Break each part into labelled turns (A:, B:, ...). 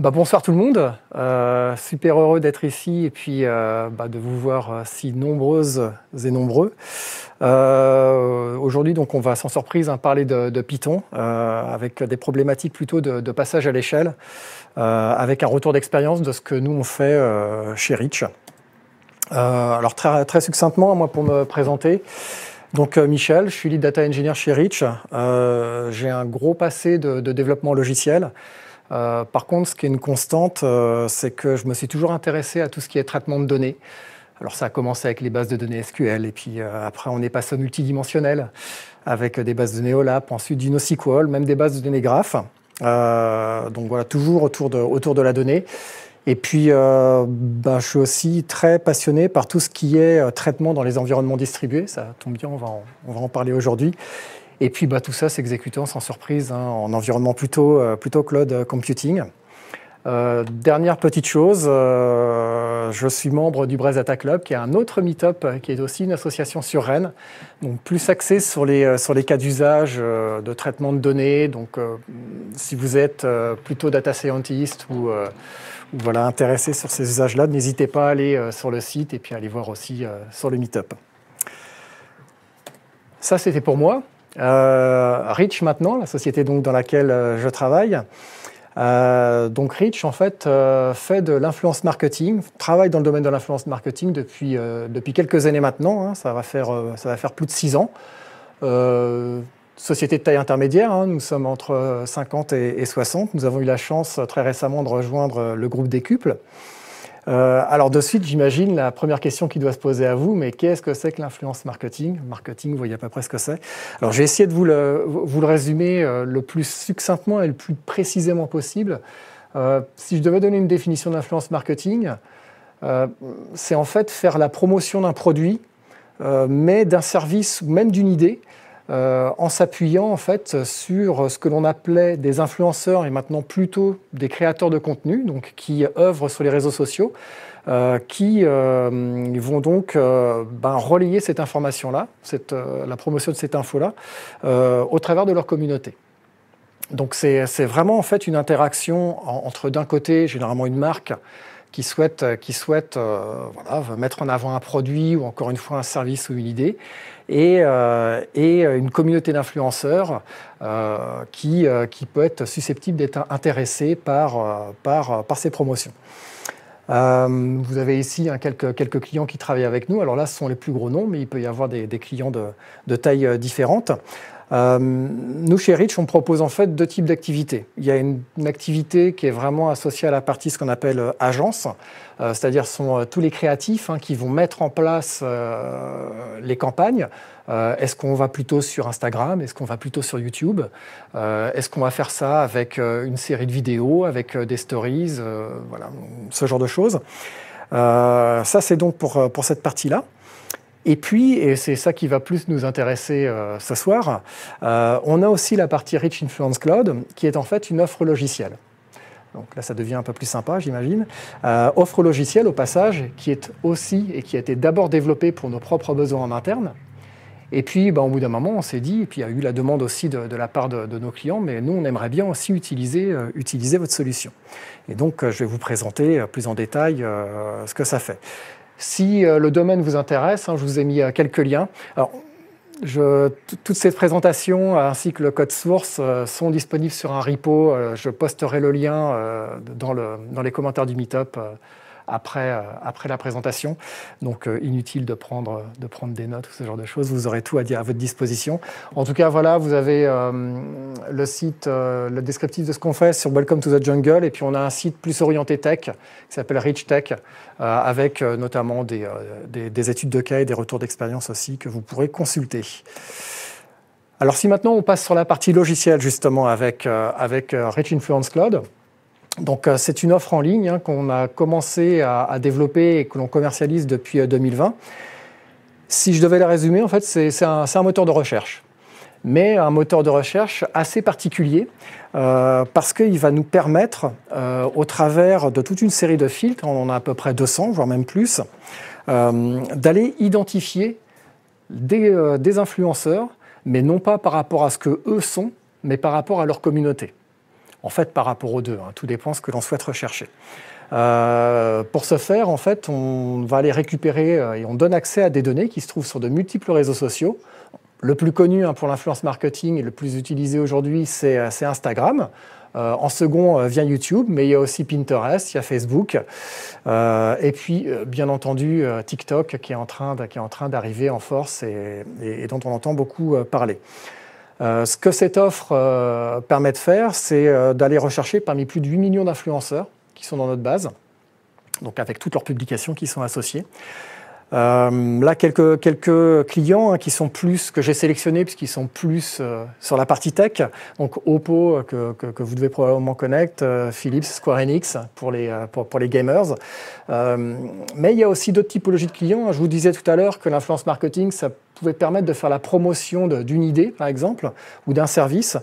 A: Bah, bonsoir tout le monde. Euh, super heureux d'être ici et puis euh, bah, de vous voir euh, si nombreuses et nombreux. Aujourd'hui, donc, on va sans surprise hein, parler de, Python avec des problématiques plutôt de, passage à l'échelle, avec un retour d'expérience de ce que nous on fait chez Rich. alors très, très succinctement, moi pour me présenter. Donc Michel, je suis lead data engineer chez Rich. J'ai un gros passé de développement logiciel. Euh, par contre, ce qui est une constante, euh, c'est que je me suis toujours intéressé à tout ce qui est traitement de données. Alors ça a commencé avec les bases de données SQL, et puis euh, après on est passé au multidimensionnel, avec des bases de données OLAP, ensuite du NoSQL, même des bases de données graphes. donc voilà, toujours autour de, autour de la donnée. Et puis, ben, je suis aussi très passionné par tout ce qui est traitement dans les environnements distribués. Ça tombe bien, on va on va en parler aujourd'hui. Et puis bah, tout ça s'exécutant sans surprise hein, en environnement plutôt, euh, plutôt cloud euh, computing. Euh, dernière petite chose, je suis membre du Data Club, qui est un autre meet-up, qui est aussi une association sur Rennes, donc plus axé sur les, sur les cas d'usage de traitement de données. Donc, si vous êtes plutôt data scientist ou, voilà, intéressé sur ces usages-là, n'hésitez pas à aller sur le site et puis à aller voir aussi sur le meet-up. Ça, c'était pour moi. Euh, Rich maintenant, la société donc dans laquelle euh, je travaille. Euh, donc Rich en fait fait de l'influence marketing, travaille dans le domaine de l'influence marketing depuis, depuis quelques années maintenant, hein. ça, va faire, ça va faire plus de six ans société de taille intermédiaire. Hein. nous sommes entre 50 et, 60. Nous avons eu la chance très récemment de rejoindre le groupe des euh, alors de suite, j'imagine la première question qui doit se poser à vous, mais qu'est-ce que c'est que l'influence marketing Marketing, vous voyez à peu près ce que c'est. Alors j'ai essayé de vous le, vous le résumer euh, le plus succinctement et le plus précisément possible. Euh, si je devais donner une définition d'influence marketing, c'est en fait faire la promotion d'un produit, mais d'un service ou même d'une idée, euh, en s'appuyant en fait sur ce que l'on appelait des influenceurs et maintenant plutôt des créateurs de contenu, donc qui œuvrent sur les réseaux sociaux, euh, qui euh, vont donc ben, relayer cette information-là, cette, la promotion de cette info-là, au travers de leur communauté. Donc c'est, c'est vraiment en fait une interaction entre d'un côté généralement une marque qui souhaitent, euh, euh, mettre en avant un produit ou encore une fois un service ou une idée, et, euh, une communauté d'influenceurs qui, qui, peut être susceptible d'être intéressée par, par, par ces promotions. vous avez ici hein, quelques, quelques, clients qui travaillent avec nous. Alors là, ce sont les plus gros noms, mais il peut y avoir des, clients de, de tailles différentes. Euh, nous, chez Rich, on propose en fait deux types d'activités. Il y a une, activité qui est vraiment associée à la partie ce qu'on appelle euh, agence, euh, c'est-à-dire sont tous les créatifs hein, qui vont mettre en place les campagnes. Est-ce qu'on va plutôt sur Instagram Est-ce qu'on va plutôt sur YouTube Est-ce qu'on va faire ça avec une série de vidéos, avec des stories Voilà, ce genre de choses. ça, c'est donc pour, pour cette partie-là. Et puis, et c'est ça qui va plus nous intéresser euh, ce soir, euh, on a aussi la partie Rich Influence Cloud, qui est en fait une offre logicielle. Donc là, ça devient un peu plus sympa, j'imagine. Euh, offre logicielle, au passage, qui est aussi et qui a été d'abord développée pour nos propres besoins en interne. Et puis, ben, au bout d'un moment, on s'est dit, et puis il y a eu la demande aussi de, la part de, nos clients, mais nous, on aimerait bien aussi utiliser, votre solution. Et donc, je vais vous présenter plus en détail ce que ça fait. Si euh, le domaine vous intéresse, hein, je vous ai mis euh, quelques liens. Alors, toutes ces présentations euh, ainsi que le code source sont disponibles sur un repo. je posterai le lien dans, les commentaires du Meetup après, après la présentation. Donc inutile de prendre, des notes, ou ce genre de choses. Vous aurez tout à, dire à votre disposition. En tout cas, voilà, vous avez le site, le descriptif de ce qu'on fait sur Welcome to the Jungle. Et puis on a un site plus orienté tech qui s'appelle Rich Tech euh, avec euh, notamment euh, des, des, études de cas et des retours d'expérience aussi que vous pourrez consulter. Alors si maintenant on passe sur la partie logicielle justement avec, avec Rich Influence Cloud, donc c'est une offre en ligne hein, qu'on a commencé à, développer et que l'on commercialise depuis 2020. Si je devais la résumer, en fait, c'est un, un, moteur de recherche mais un moteur de recherche assez particulier euh, parce qu'il va nous permettre, euh, au travers de toute une série de filtres, on en a à peu près 200, voire même plus, euh, d'aller identifier des, influenceurs, mais non pas par rapport à ce que eux sont, mais par rapport à leur communauté. En fait, par rapport aux deux, hein. tout dépend ce que l'on souhaite rechercher. pour ce faire, en fait, on va aller récupérer et on donne accès à des données qui se trouvent sur de multiples réseaux sociaux le plus connu hein, pour l'influence marketing et le plus utilisé aujourd'hui, c'est euh, Instagram. Euh, en second euh, vient YouTube, mais il y a aussi Pinterest, il y a Facebook, et puis bien entendu TikTok qui est en train d'arriver en force et, et, dont on entend beaucoup parler. ce que cette offre permet de faire, c'est d'aller rechercher parmi plus de 8 millions d'influenceurs qui sont dans notre base, donc avec toutes leurs publications qui sont associées. Euh, là, quelques, quelques clients hein, qui sont plus, que j'ai sélectionnés, puisqu'ils sont plus euh, sur la partie tech. Donc, Oppo, euh, que, que, que vous devez probablement connaître, euh, Philips, Square Enix, pour les, pour les gamers. mais il y a aussi d'autres typologies de clients. Je vous disais tout à l'heure que l'influence marketing, ça pouvait permettre de faire la promotion d'une idée, par exemple, ou d'un service.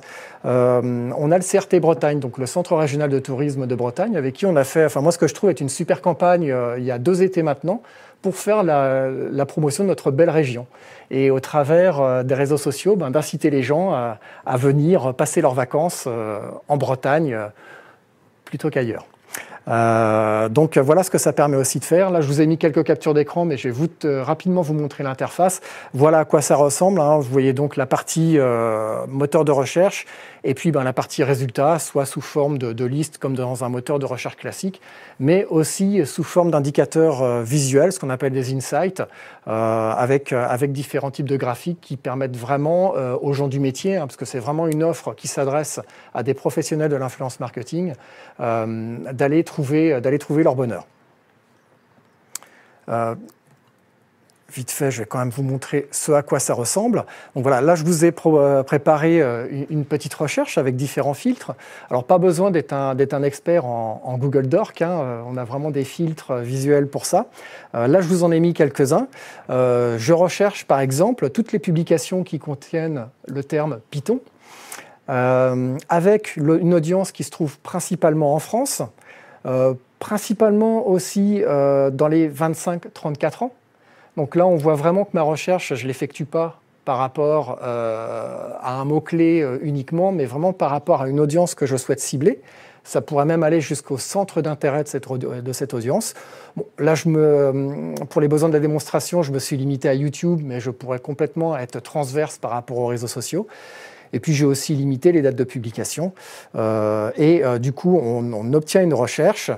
A: Euh, on a le CRT Bretagne, donc le Centre régional de tourisme de Bretagne, avec qui on a fait, enfin moi ce que je trouve est une super campagne il y a deux étés maintenant, pour faire la, promotion de notre belle région. Et au travers euh, des réseaux sociaux, ben, d'inciter les gens à, venir passer leurs vacances euh, en Bretagne euh, plutôt qu'ailleurs. donc voilà ce que ça permet aussi de faire. Là, je vous ai mis quelques captures d'écran, mais je vais rapidement vous montrer l'interface. Voilà à quoi ça ressemble. Hein. Vous voyez donc la partie moteur de recherche et puis ben, la partie résultats, soit sous forme de, listes comme dans un moteur de recherche classique, mais aussi sous forme d'indicateurs euh, visuels, ce qu'on appelle des insights, euh, avec, euh, avec différents types de graphiques qui permettent vraiment aux gens du métier, hein, parce que c'est vraiment une offre qui s'adresse à des professionnels de l'influence marketing, d'aller trouver, trouver leur bonheur vite fait, je vais quand même vous montrer ce à quoi ça ressemble. Donc voilà, là, je vous ai euh, préparé euh, une petite recherche avec différents filtres. Alors, pas besoin d'être un, expert en, Google Doc, hein, euh, on a vraiment des filtres visuels pour ça. là, je vous en ai mis quelques-uns. je recherche, par exemple, toutes les publications qui contiennent le terme Python, avec une audience qui se trouve principalement en France, principalement aussi dans les 25-34 ans. Donc là, on voit vraiment que ma recherche, je ne l'effectue pas par rapport euh, à un mot-clé euh, uniquement, mais vraiment par rapport à une audience que je souhaite cibler. Ça pourrait même aller jusqu'au centre d'intérêt de cette, audience. là, je me, pour les besoins de la démonstration, je me suis limité à YouTube, mais je pourrais complètement être transverse par rapport aux réseaux sociaux. Et puis j'ai aussi limité les dates de publication. Euh, et du coup, on, obtient une recherche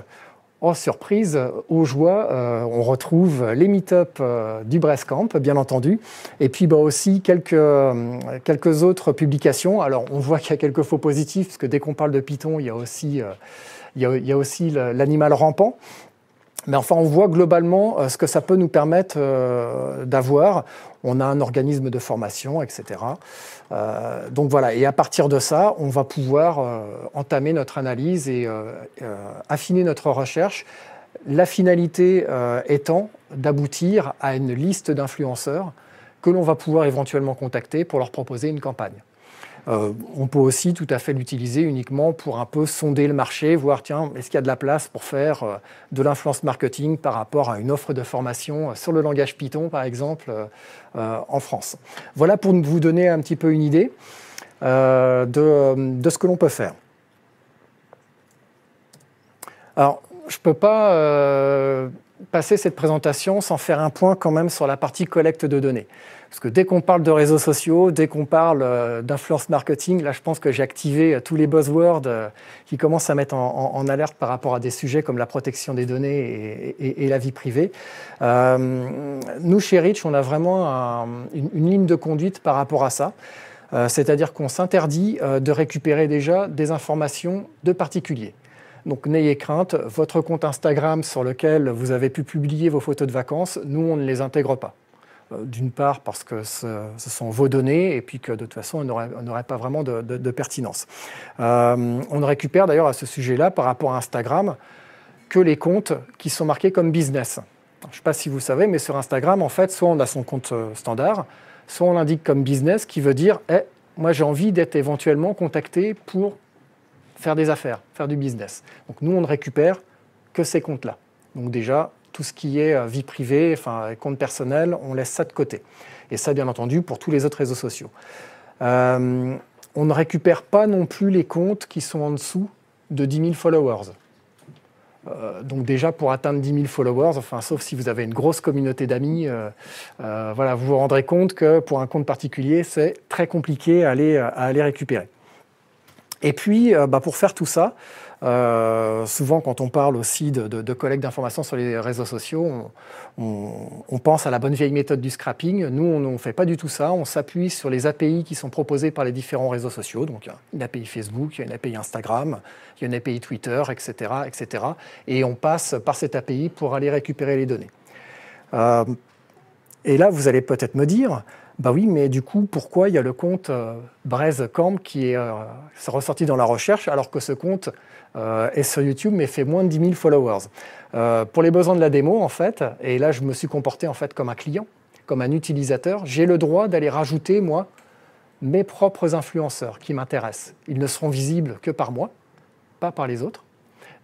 A: Oh, surprise, euh, aux joies, euh, on retrouve les meet-up euh, du du Camp, bien entendu, et puis bah, aussi quelques, quelques autres publications. Alors, on voit qu'il y a quelques faux positifs, parce que dès qu'on parle de Python, il y aussi, il y il y a aussi l'animal rampant. Mais enfin, on voit globalement euh, ce que ça peut nous permettre euh, d'avoir. On a un organisme de formation, etc. Euh, donc voilà, et à partir de ça, on va pouvoir entamer notre analyse et affiner notre recherche. La finalité étant d'aboutir à une liste d'influenceurs que l'on va pouvoir éventuellement contacter pour leur proposer une campagne. Euh, on peut aussi tout à fait l'utiliser uniquement pour un peu sonder le marché, voir, tiens, est-ce qu'il y a de la place pour faire euh, de l'influence marketing par rapport à une offre de formation euh, sur le langage Python, par exemple, en France. Voilà pour vous donner un petit peu une idée de, ce que l'on peut faire. Alors, je ne peux pas passer cette présentation sans faire un point quand même sur la partie collecte de données. Parce que dès qu'on parle de réseaux sociaux, dès qu'on parle euh, d'influence marketing, là, je pense que j'ai activé euh, tous les buzzwords euh, qui commencent à mettre en, alerte par rapport à des sujets comme la protection des données et, la vie privée. nous, chez Rich, on a vraiment une, ligne de conduite par rapport à ça. C'est-à-dire qu'on s'interdit de récupérer déjà des informations de particuliers. Donc n'ayez crainte, votre compte Instagram sur lequel vous avez pu publier vos photos de vacances, nous, on ne les intègre pas. Euh, d'une part parce que ce, sont vos données et puis que de toute façon, on n'aurait pas vraiment de, pertinence. Euh, on récupère d'ailleurs à ce sujet-là, par rapport à Instagram, que les comptes qui sont marqués comme business. Je ne sais pas si vous savez, mais sur Instagram, en fait, soit on a son compte euh, standard, soit on l'indique comme business, qui veut dire eh, moi j'ai envie d'être éventuellement contacté pour faire des affaires, faire du business. Donc nous, on ne récupère que ces comptes-là. Donc déjà, tout ce qui est euh, vie privée, enfin compte personnel, on laisse ça de côté. Et ça, bien entendu, pour tous les autres réseaux sociaux. Euh, on ne récupère pas non plus les comptes qui sont en dessous de 10 000 followers. Euh, donc déjà pour atteindre 10 000 followers, enfin sauf si vous avez une grosse communauté d'amis, voilà, vous vous rendrez compte que pour un compte particulier, c'est très compliqué aller, à aller récupérer. Et puis, euh, bah, pour faire tout ça, euh, souvent, quand on parle aussi de, collecte d'informations sur les réseaux sociaux, on, pense à la bonne vieille méthode du scrapping. Nous, on ne fait pas du tout ça. On s'appuie sur les API qui sont proposées par les différents réseaux sociaux. Donc, il y une API Facebook, il y a une API Instagram, il y a une API Twitter, etc., etc. Et on passe par cette API pour aller récupérer les données. Euh, et là, vous allez peut-être me dire, bah oui, mais du coup, pourquoi il y a le compte euh, camp qui est euh, ressorti dans la recherche alors que ce compte euh, est sur YouTube mais fait moins de 10 000 followers euh, Pour les besoins de la démo, en fait, et là je me suis comporté en fait comme un client, comme un utilisateur, j'ai le droit d'aller rajouter, moi, mes propres influenceurs qui m'intéressent. Ils ne seront visibles que par moi, pas par les autres.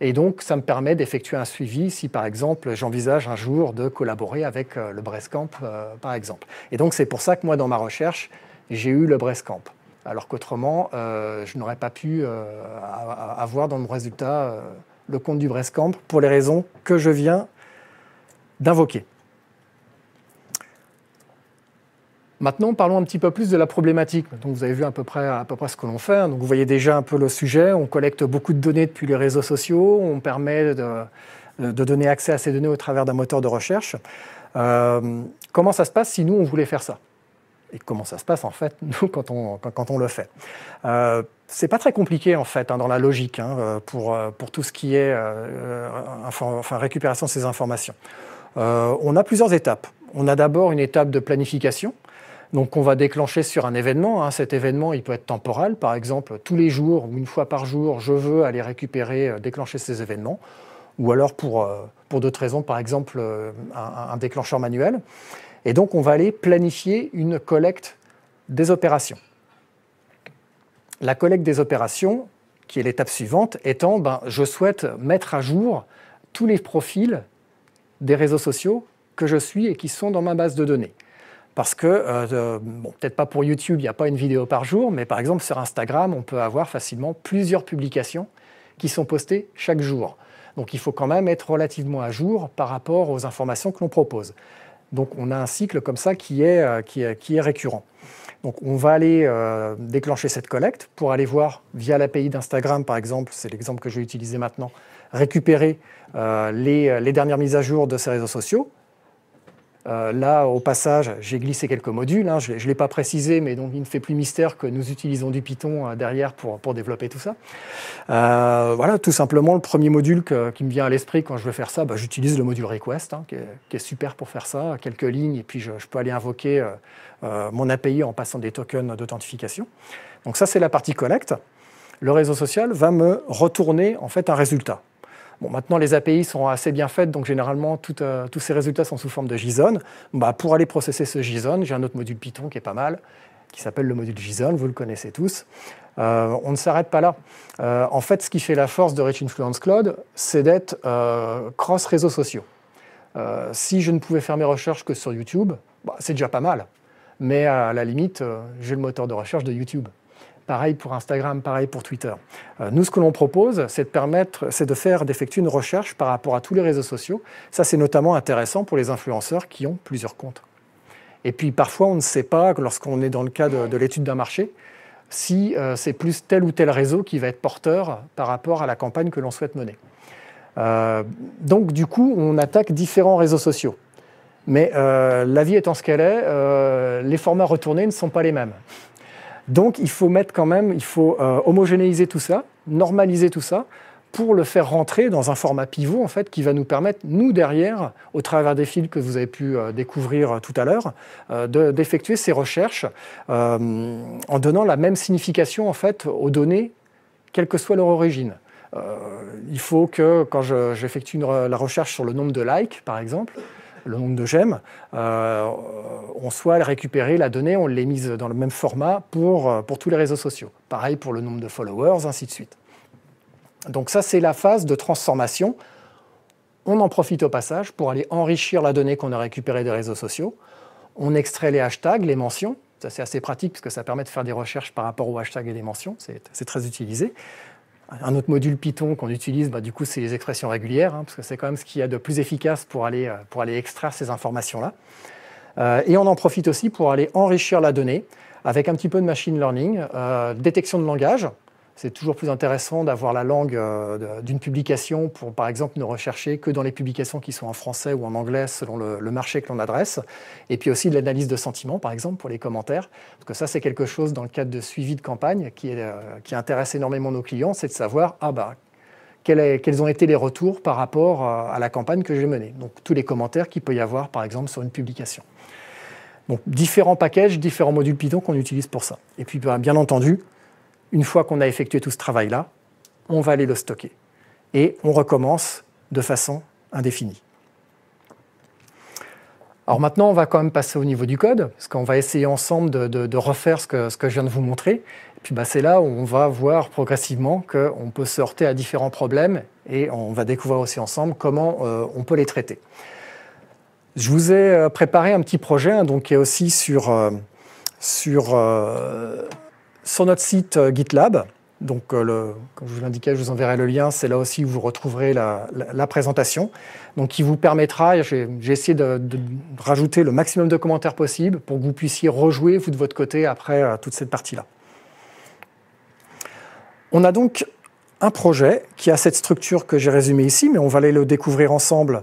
A: Et donc, ça me permet d'effectuer un suivi si, par exemple, j'envisage un jour de collaborer avec euh, le Brescamp euh, par exemple. Et donc, c'est pour ça que moi, dans ma recherche, j'ai eu le Brescamp. Alors qu'autrement, euh, je n'aurais pas pu avoir dans mon résultat le compte du Brescamp pour les raisons que je viens d'invoquer. Maintenant, parlons un petit peu plus de la problématique. Donc, vous avez vu à peu près, à peu près ce que l'on fait. Hein. Donc, vous voyez déjà un peu le sujet. On collecte beaucoup de données depuis les réseaux sociaux. On permet de, euh, donner accès à ces données au travers d'un moteur de recherche. Euh, comment ça se passe si nous, on voulait faire ça et comment ça se passe en fait, nous, quand on, quand, on le fait. Euh, ce n'est pas très compliqué en fait hein, dans la logique hein, pour, pour tout ce qui est récupération de ces informations. on a plusieurs étapes. On a d'abord une étape de planification donc on va déclencher sur un événement. Hein. Cet événement, il peut être temporel, par exemple, tous les jours ou une fois par jour, je veux aller récupérer, euh, déclencher ces événements, ou alors pour, euh, pour d'autres raisons, par exemple euh, un, un, déclencheur manuel. Et donc on va aller planifier une collecte des opérations. La collecte des opérations, qui est l'étape suivante, étant, ben, je souhaite mettre à jour tous les profils des réseaux sociaux que je suis et qui sont dans ma base de données. Parce que, euh, euh, bon, peut-être pas pour YouTube, il n'y a pas une vidéo par jour, mais par exemple sur Instagram, on peut avoir facilement plusieurs publications qui sont postées chaque jour. Donc il faut quand même être relativement à jour par rapport aux informations que l'on propose. Donc on a un cycle comme ça qui est, euh, qui est, récurrent. Donc on va aller déclencher cette collecte pour aller voir via l'API d'Instagram par exemple, c'est l'exemple que je vais utiliser maintenant, récupérer les, les dernières mises à jour de ces réseaux sociaux, euh, là, au passage, j'ai glissé quelques modules. Hein, je ne l'ai pas précisé, mais donc il ne fait plus mystère que nous utilisons du Python euh, derrière pour, développer tout ça. Euh, voilà, tout simplement, le premier module qui me vient à l'esprit quand je veux faire ça, bah, j'utilise le module request, hein, qui, est, super pour faire ça, quelques lignes, et puis je, peux aller invoquer mon API en passant des tokens d'authentification. Donc ça, c'est la partie collecte. Le réseau social va me retourner en fait un résultat. Bon, maintenant, les API sont assez bien faites, donc généralement, euh, tous ces résultats sont sous forme de JSON. Bah, pour aller processer ce JSON, j'ai un autre module Python qui est pas mal, qui s'appelle le module JSON, vous le connaissez tous. Euh, on ne s'arrête pas là. Euh, en fait, ce qui fait la force de Rich Influence Cloud, c'est d'être cross réseaux sociaux. si je ne pouvais faire mes recherches que sur YouTube, bah, c'est déjà pas mal. Mais à la limite, j'ai le moteur de recherche de YouTube. Pareil pour Instagram, pareil pour Twitter. Euh, nous, ce que l'on propose, c'est de permettre, c'est de faire, d'effectuer une recherche par rapport à tous les réseaux sociaux. Ça, c'est notamment intéressant pour les influenceurs qui ont plusieurs comptes. Et puis, parfois, on ne sait pas, lorsqu'on est dans le cas de, l'étude d'un marché, si euh, c'est plus tel ou tel réseau qui va être porteur par rapport à la campagne que l'on souhaite mener. Euh, donc, du coup, on attaque différents réseaux sociaux. Mais la vie étant ce qu'elle est, les formats retournés ne sont pas les mêmes. Donc il faut mettre quand même, il faut euh, homogénéiser tout ça, normaliser tout ça pour le faire rentrer dans un format pivot en fait qui va nous permettre nous derrière au travers des fils que vous avez pu euh, découvrir euh, tout à l'heure d'effectuer ces recherches en donnant la même signification en fait aux données quelle que soit leur origine. il faut que quand j'effectue la recherche sur le nombre de likes par exemple, le nombre de gemmes, euh, on soit récupérer la donnée, on les mise dans le même format pour, euh, pour tous les réseaux sociaux. Pareil pour le nombre de followers, ainsi de suite. Donc ça, c'est la phase de transformation. On en profite au passage pour aller enrichir la donnée qu'on a récupérée des réseaux sociaux. On extrait les hashtags, les mentions. Ça, c'est assez pratique parce que ça permet de faire des recherches par rapport aux hashtags et les mentions. C'est très utilisé. Un autre module Python qu'on utilise, bah, du coup, c'est les expressions régulières, hein, parce que c'est quand même ce qu'il y a de plus efficace pour aller, euh, extraire ces informations-là. Euh, et on en profite aussi pour aller enrichir la donnée avec un petit peu de machine learning, euh, détection de langage, c'est toujours plus intéressant d'avoir la langue euh, d'une publication pour, par exemple, ne rechercher que dans les publications qui sont en français ou en anglais selon le, marché que l'on adresse. Et puis aussi de l'analyse de sentiments, par exemple, pour les commentaires. Parce que ça, c'est quelque chose dans le cadre de suivi de campagne qui, euh, qui intéresse énormément nos clients, c'est de savoir, ah bah, quels ont été les retours par rapport euh, à la campagne que j'ai menée. Donc tous les commentaires qu'il peut y avoir, par exemple, sur une publication. Donc différents packages, différents modules Python qu'on utilise pour ça. Et puis bah, bien entendu, une fois qu'on a effectué tout ce travail-là, on va aller le stocker. Et on recommence de façon indéfinie. Alors maintenant, on va quand même passer au niveau du code, parce qu'on va essayer ensemble de, refaire ce que, je viens de vous montrer. Et puis bah, c'est là où on va voir progressivement qu'on peut se heurter à différents problèmes et on va découvrir aussi ensemble comment euh, on peut les traiter. Je vous ai euh, préparé un petit projet hein, donc, qui est aussi sur, euh, sur sur notre site euh, GitLab, donc, euh, comme je vous l'indiquais, je vous enverrai le lien. C'est là aussi où vous retrouverez la, présentation. Donc, qui vous permettra, j'ai essayé de, rajouter le maximum de commentaires possible pour que vous puissiez rejouer, vous, de votre côté, après euh, toute cette partie-là. On a donc un projet qui a cette structure que j'ai résumée ici, mais on va aller le découvrir ensemble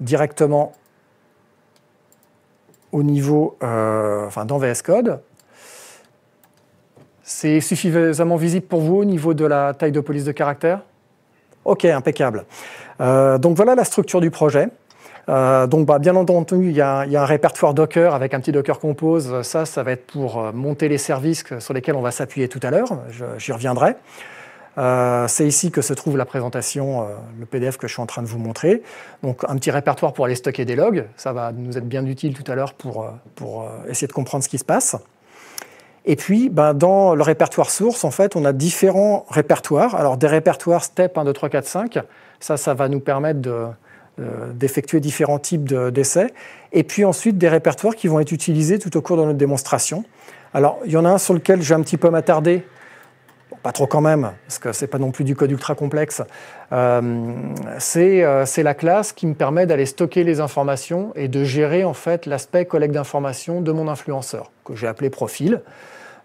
A: directement au niveau, enfin, dans VS Code. C'est suffisamment visible pour vous au niveau de la taille de police de caractère Ok, impeccable. Euh, donc voilà la structure du projet. Euh, donc bah, bien entendu, il y, a un répertoire Docker avec un petit Docker Compose. Ça, ça va être pour euh, monter les services sur lesquels on va s'appuyer tout à l'heure. J'y reviendrai. c'est ici que se trouve la présentation, le PDF que je suis en train de vous montrer. Donc un petit répertoire pour aller stocker des logs, ça va nous être bien utile tout à l'heure pour, essayer de comprendre ce qui se passe. Et puis, ben, dans le répertoire source, en fait, on a différents répertoires. Alors, des répertoires STEP 1, 2, 3, 4, 5. Ça, ça va nous permettre euh, d'effectuer différents types d'essais. et puis ensuite, des répertoires qui vont être utilisés tout au cours de notre démonstration. Alors, il y en a un sur lequel je vais un petit peu m'attarder. pas trop quand même, parce que c'est pas non plus du code ultra complexe. Euh, euh, c'est la classe qui me permet d'aller stocker les informations et de gérer en fait l'aspect collecte d'informations de mon influenceur, que j'ai appelé profil.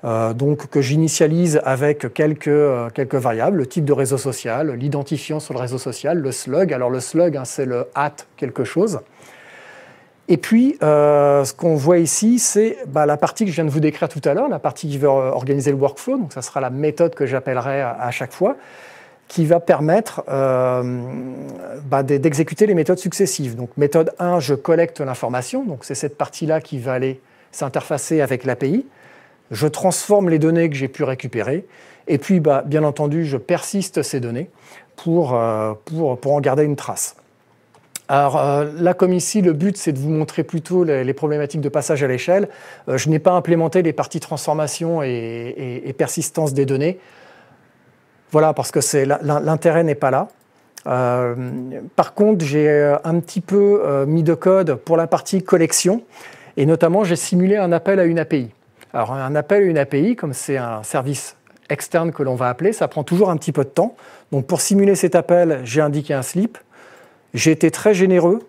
A: Euh, donc que j'initialise avec quelques, euh, quelques variables, le type de réseau social, l'identifiant sur le réseau social, le slug. Alors le slug, hein, c'est le at quelque chose. Et puis, euh, ce qu'on voit ici, c'est bah, la partie que je viens de vous décrire tout à l'heure, la partie qui va organiser le workflow, donc ça sera la méthode que j'appellerai à, chaque fois, qui va permettre bah, d'exécuter les méthodes successives. Donc méthode 1, je collecte l'information, donc c'est cette partie-là qui va aller s'interfacer avec l'API je transforme les données que j'ai pu récupérer, et puis bah, bien entendu, je persiste ces données pour, euh, en garder une trace. Alors euh, là, comme ici, le but, c'est de vous montrer plutôt les, problématiques de passage à l'échelle. Euh, je n'ai pas implémenté les parties transformation et, persistance des données. Voilà, parce que l'intérêt n'est pas là. par contre, j'ai un petit peu mis de code pour la partie collection, et notamment j'ai simulé un appel à une API. Alors un appel, une API, comme c'est un service externe que l'on va appeler, ça prend toujours un petit peu de temps. Donc pour simuler cet appel, j'ai indiqué un slip. J'ai été très généreux.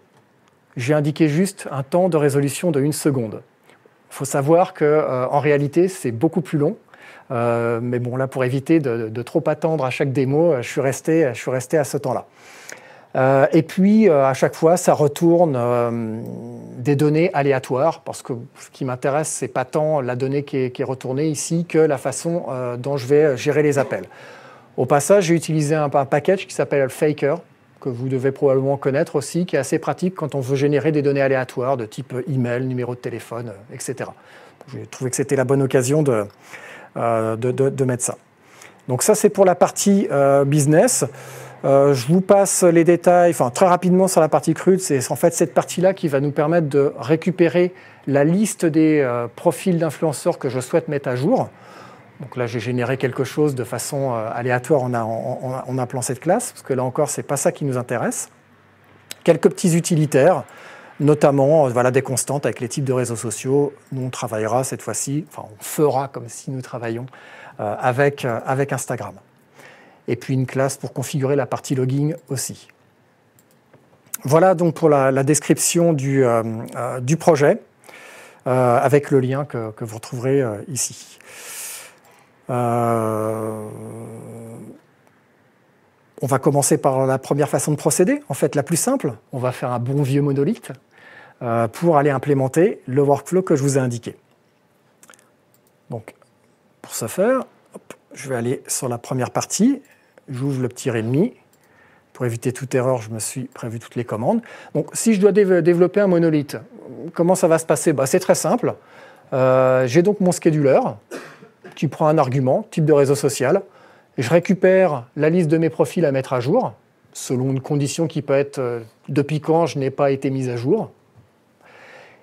A: J'ai indiqué juste un temps de résolution de une seconde. Il faut savoir que euh, en réalité, c'est beaucoup plus long. Euh, mais bon, là, pour éviter de, trop attendre à chaque démo, euh, je suis je suis resté à ce temps-là. Euh, et puis, euh, à chaque fois, ça retourne euh, des données aléatoires, parce que ce qui m'intéresse, c'est pas tant la donnée qui est, retournée ici que la façon dont je vais gérer les appels. Au passage, j'ai utilisé un, package qui s'appelle Faker, que vous devez probablement connaître aussi, qui est assez pratique quand on veut générer des données aléatoires de type email, numéro de téléphone, etc. J'ai trouvé que c'était la bonne occasion de, de, de, mettre ça. Donc ça, c'est pour la partie business. Euh, je vous passe les détails, enfin très rapidement sur la partie crude. C'est en fait cette partie-là qui va nous permettre de récupérer la liste des euh, profils d'influenceurs que je souhaite mettre à jour. Donc là, j'ai généré quelque chose de façon euh, aléatoire en, a, appelant cette classe, parce que là encore, c'est pas ça qui nous intéresse. Quelques petits utilitaires, notamment voilà, des constantes avec les types de réseaux sociaux. Nous, on travaillera cette fois-ci, enfin, on fera comme si nous travaillions avec Instagram et puis une classe pour configurer la partie logging aussi. Voilà donc pour la, description du, euh, euh, projet, euh, avec le lien que, que vous retrouverez ici. on va commencer par la première façon de procéder, en fait la plus simple. On va faire un bon vieux monolithe pour aller implémenter le workflow que je vous ai indiqué. Donc, pour ce faire, je vais aller sur la première partie. J'ouvre le petit Redmi. Pour éviter toute erreur, je me suis prévu toutes les commandes. Donc, si je dois développer un monolithe, comment ça va se passer bah, C'est très simple. Euh, j'ai donc mon scheduler qui prend un argument, type de réseau social. Je récupère la liste de mes profils à mettre à jour, selon une condition qui peut être euh, depuis quand je n'ai pas été mis à jour.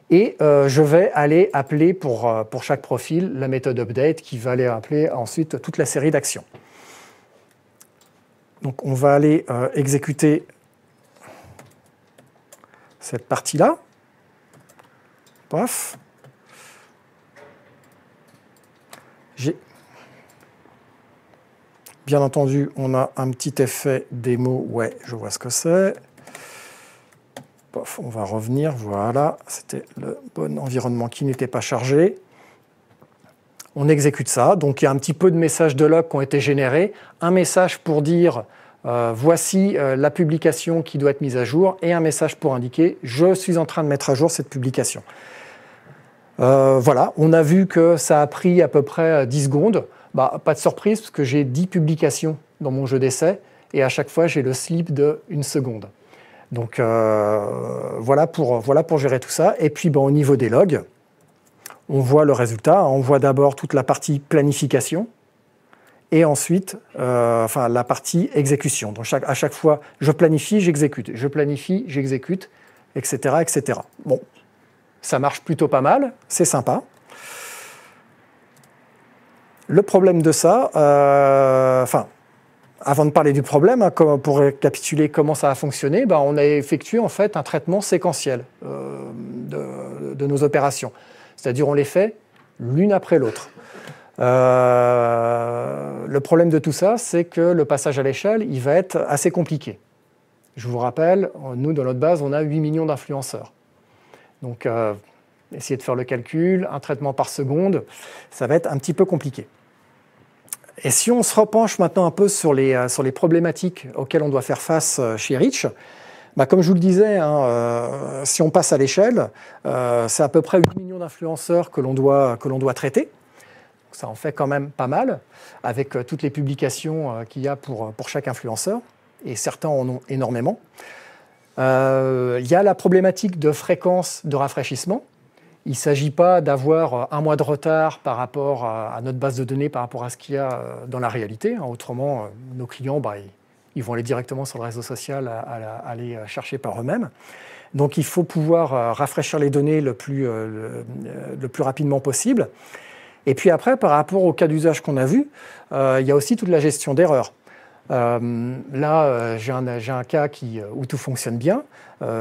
A: Et euh, je vais aller appeler pour, euh, pour chaque profil la méthode update qui va aller appeler ensuite toute la série d'actions. Donc on va aller euh, exécuter cette partie-là. Paf. J'ai Bien entendu, on a un petit effet démo, ouais, je vois ce que c'est on va revenir, voilà, c'était le bon environnement qui n'était pas chargé. On exécute ça, donc il y a un petit peu de messages de log qui ont été générés. Un message pour dire euh, voici euh, la publication qui doit être mise à jour et un message pour indiquer je suis en train de mettre à jour cette publication. Euh, voilà, on a vu que ça a pris à peu près 10 secondes. Bah, pas de surprise, parce que j'ai 10 publications dans mon jeu d'essai, et à chaque fois, j'ai le slip de une seconde. Donc euh, voilà, pour, voilà pour gérer tout ça. Et puis bon au niveau des logs, on voit le résultat. On voit d'abord toute la partie planification et ensuite euh, enfin, la partie exécution. Donc à chaque fois, je planifie, j'exécute, je planifie, j'exécute, etc., etc. Bon, ça marche plutôt pas mal, c'est sympa. Le problème de ça, euh, enfin, avant de parler du problème, hein, pour récapituler comment ça a fonctionné, ben, on a effectué en fait un traitement séquentiel euh, de, nos opérations. C'est-à-dire on les fait l'une après l'autre. Euh, le problème de tout ça, c'est que le passage à l'échelle, il va être assez compliqué. Je vous rappelle, nous, dans notre base, on a 8 millions d'influenceurs. Donc, euh, essayez de faire le calcul, un traitement par seconde, ça va être un petit peu compliqué. Et si on se repenche maintenant un peu sur les, euh, sur les problématiques auxquelles on doit faire face euh, chez Rich, bah, comme je vous le disais, hein, euh, si on passe à l'échelle, c'est à peu près 8 millions d'influenceurs que l'on doit, doit traiter. Ça en fait quand même pas mal, avec toutes les publications qu'il y a pour, pour chaque influenceur, et certains en ont énormément. Il y a la problématique de fréquence de rafraîchissement. Il ne s'agit pas d'avoir euh, un mois de retard par rapport à, notre base de données, par rapport à ce qu'il y a euh, dans la réalité. Hein. Autrement, euh, nos clients, bah, ils, vont aller directement sur le réseau social à, aller chercher par eux-mêmes. Donc il faut pouvoir rafraîchir les données le plus, rapidement possible. Et puis après, par rapport au cas d'usage qu'on a vu, il y a aussi toute la gestion d'erreurs. là, j'ai un, cas où tout fonctionne bien,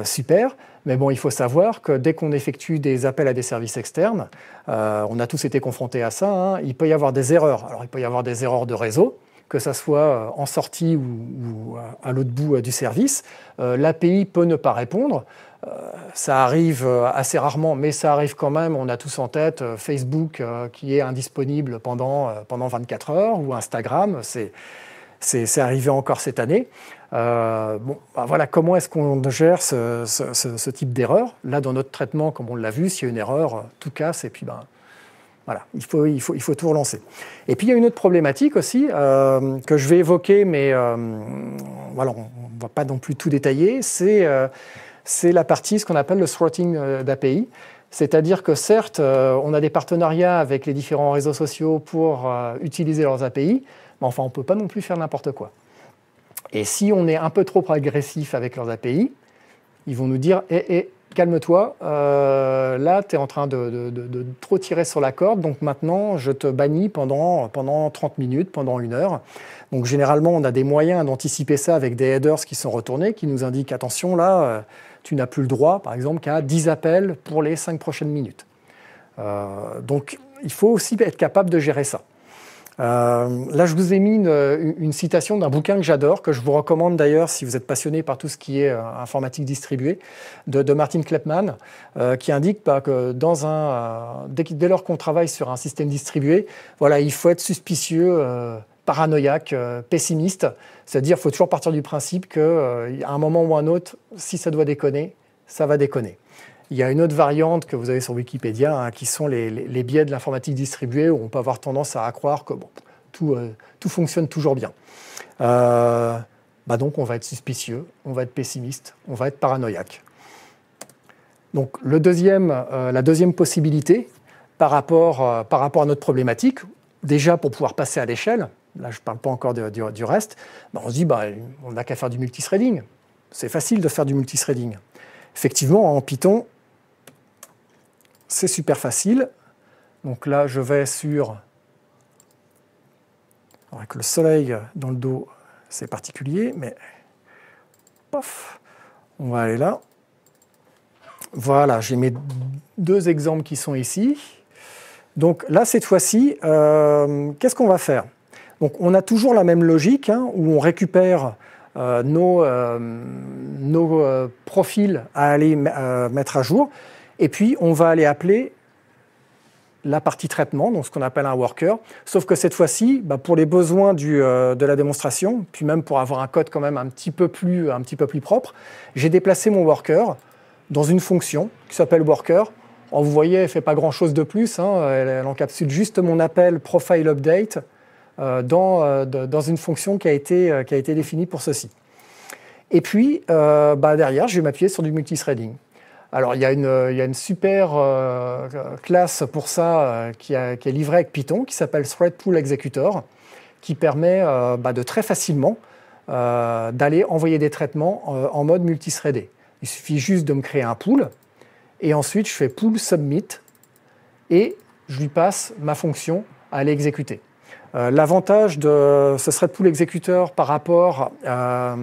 A: super, mais bon, il faut savoir que dès qu'on effectue des appels à des services externes, euh, on a tous été confrontés à ça, hein, il peut y avoir des erreurs. Alors il peut y avoir des erreurs de réseau, que ça soit euh, en sortie ou, euh, à l'autre bout du service. L'API peut ne pas répondre. Ça arrive assez rarement, mais ça arrive quand même. On a tous en tête Facebook qui est indisponible pendant, 24 heures ou Instagram. c'est arrivé encore cette année. Euh, bon, bah voilà, comment est-ce qu'on gère ce, type d'erreur Là, dans notre traitement, comme on l'a vu, s'il y a une erreur, euh, tout casse et puis ben, voilà, il faut, il, faut, il faut tout relancer. Et puis il y a une autre problématique aussi euh, que je vais évoquer, mais voilà, on ne va pas non plus tout détailler, c'est c'est la partie, ce qu'on appelle le sorting d'API. C'est-à-dire que certes, on a des partenariats avec les différents réseaux sociaux pour utiliser leurs API, mais enfin, on ne peut pas non plus faire n'importe quoi. Et si on est un peu trop agressif avec leurs API, ils vont nous dire eh, eh calme-toi, euh, là, tu es en train de, trop tirer sur la corde, donc maintenant, je te bannis pendant, pendant 30 minutes, pendant une heure. Donc, généralement, on a des moyens d'anticiper ça avec des headers qui sont retournés, qui nous indiquent, attention, là, euh, tu n'as plus le droit, par exemple, qu'à 10 appels pour les 5 prochaines minutes. Euh, donc, il faut aussi être capable de gérer ça. Euh, là, je vous ai mis une, citation d'un bouquin que j'adore, que je vous recommande d'ailleurs si vous êtes passionné par tout ce qui est euh, informatique distribuée, de, de Martin Kleppmann, euh, qui indique bah, que dans un, dès, lors qu'on travaille sur un système distribué, voilà, il faut être suspicieux paranoïaque, pessimiste. C'est-à-dire, il faut toujours partir du principe qu'à à un moment ou un autre, si ça doit déconner, ça va déconner. Il y a une autre variante que vous avez sur Wikipédia, hein, qui sont les, biais de l'informatique distribuée, où on peut avoir tendance à croire que tout, euh, tout, fonctionne toujours bien. Euh, bah donc on va être suspicieux, on va être pessimiste, on va être paranoïaque. Donc le deuxième, euh, la deuxième possibilité par rapport, par rapport à notre problématique, déjà pour pouvoir passer à l'échelle, là je ne parle pas encore du, reste, bah on se dit bah, on n'a qu'à faire du multithreading. C'est facile de faire du multithreading. Effectivement, en Python, c'est super facile. Donc là, je vais sur... avec le soleil dans le dos, c'est particulier, mais... On va aller là. Voilà, j'ai mes deux exemples qui sont ici. Donc là, cette fois-ci, euh, qu'est-ce qu'on va faire Donc on a toujours la même logique, hein, où on récupère euh, nos, euh, nos profils à aller mettre à jour. Et puis, on va aller appeler la partie traitement, donc ce qu'on appelle un worker. Sauf que cette fois-ci, bah, pour les besoins euh, de la démonstration, puis même pour avoir un code quand même un petit peu plus, propre, j'ai déplacé mon worker dans une fonction qui s'appelle worker. vous voyez, elle ne fait pas grand-chose de plus. Hein. elle, encapsule juste mon appel profile update euh, euh, dans, une fonction qui a été, définie pour ceci. Et puis, bah, derrière, je vais m'appuyer sur du multithreading. Alors, il y a une, euh, super euh, classe pour ça euh, qui, est livrée avec Python, qui s'appelle ThreadPoolExecutor Pool qui permet bah, de très facilement d'aller envoyer des traitements en mode multithreadé. Il suffit juste de me créer un pool, et ensuite je fais pool submit, et je lui passe ma fonction à l'exécuter. Euh, l'avantage de ce thread pool exécuteur par rapport euh,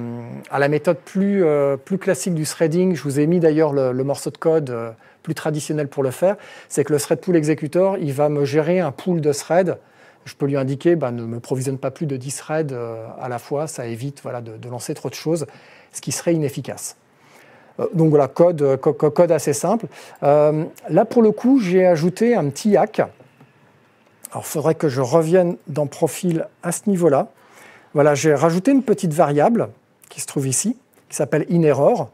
A: à, la méthode euh, plus, classique du threading, je vous ai mis d'ailleurs le, morceau de code plus traditionnel pour le faire, c'est que le thread pool exécuteur, il va me gérer un pool de threads. Je peux lui indiquer, bah, ne me provisionne pas plus de 10 threads à la fois, ça évite de, lancer trop de choses, ce qui serait inefficace. Donc voilà, code, assez simple. là, pour le coup, j'ai ajouté un petit hack alors, il faudrait que je revienne dans Profil à ce niveau-là. Voilà, j'ai rajouté une petite variable qui se trouve ici, qui s'appelle inError,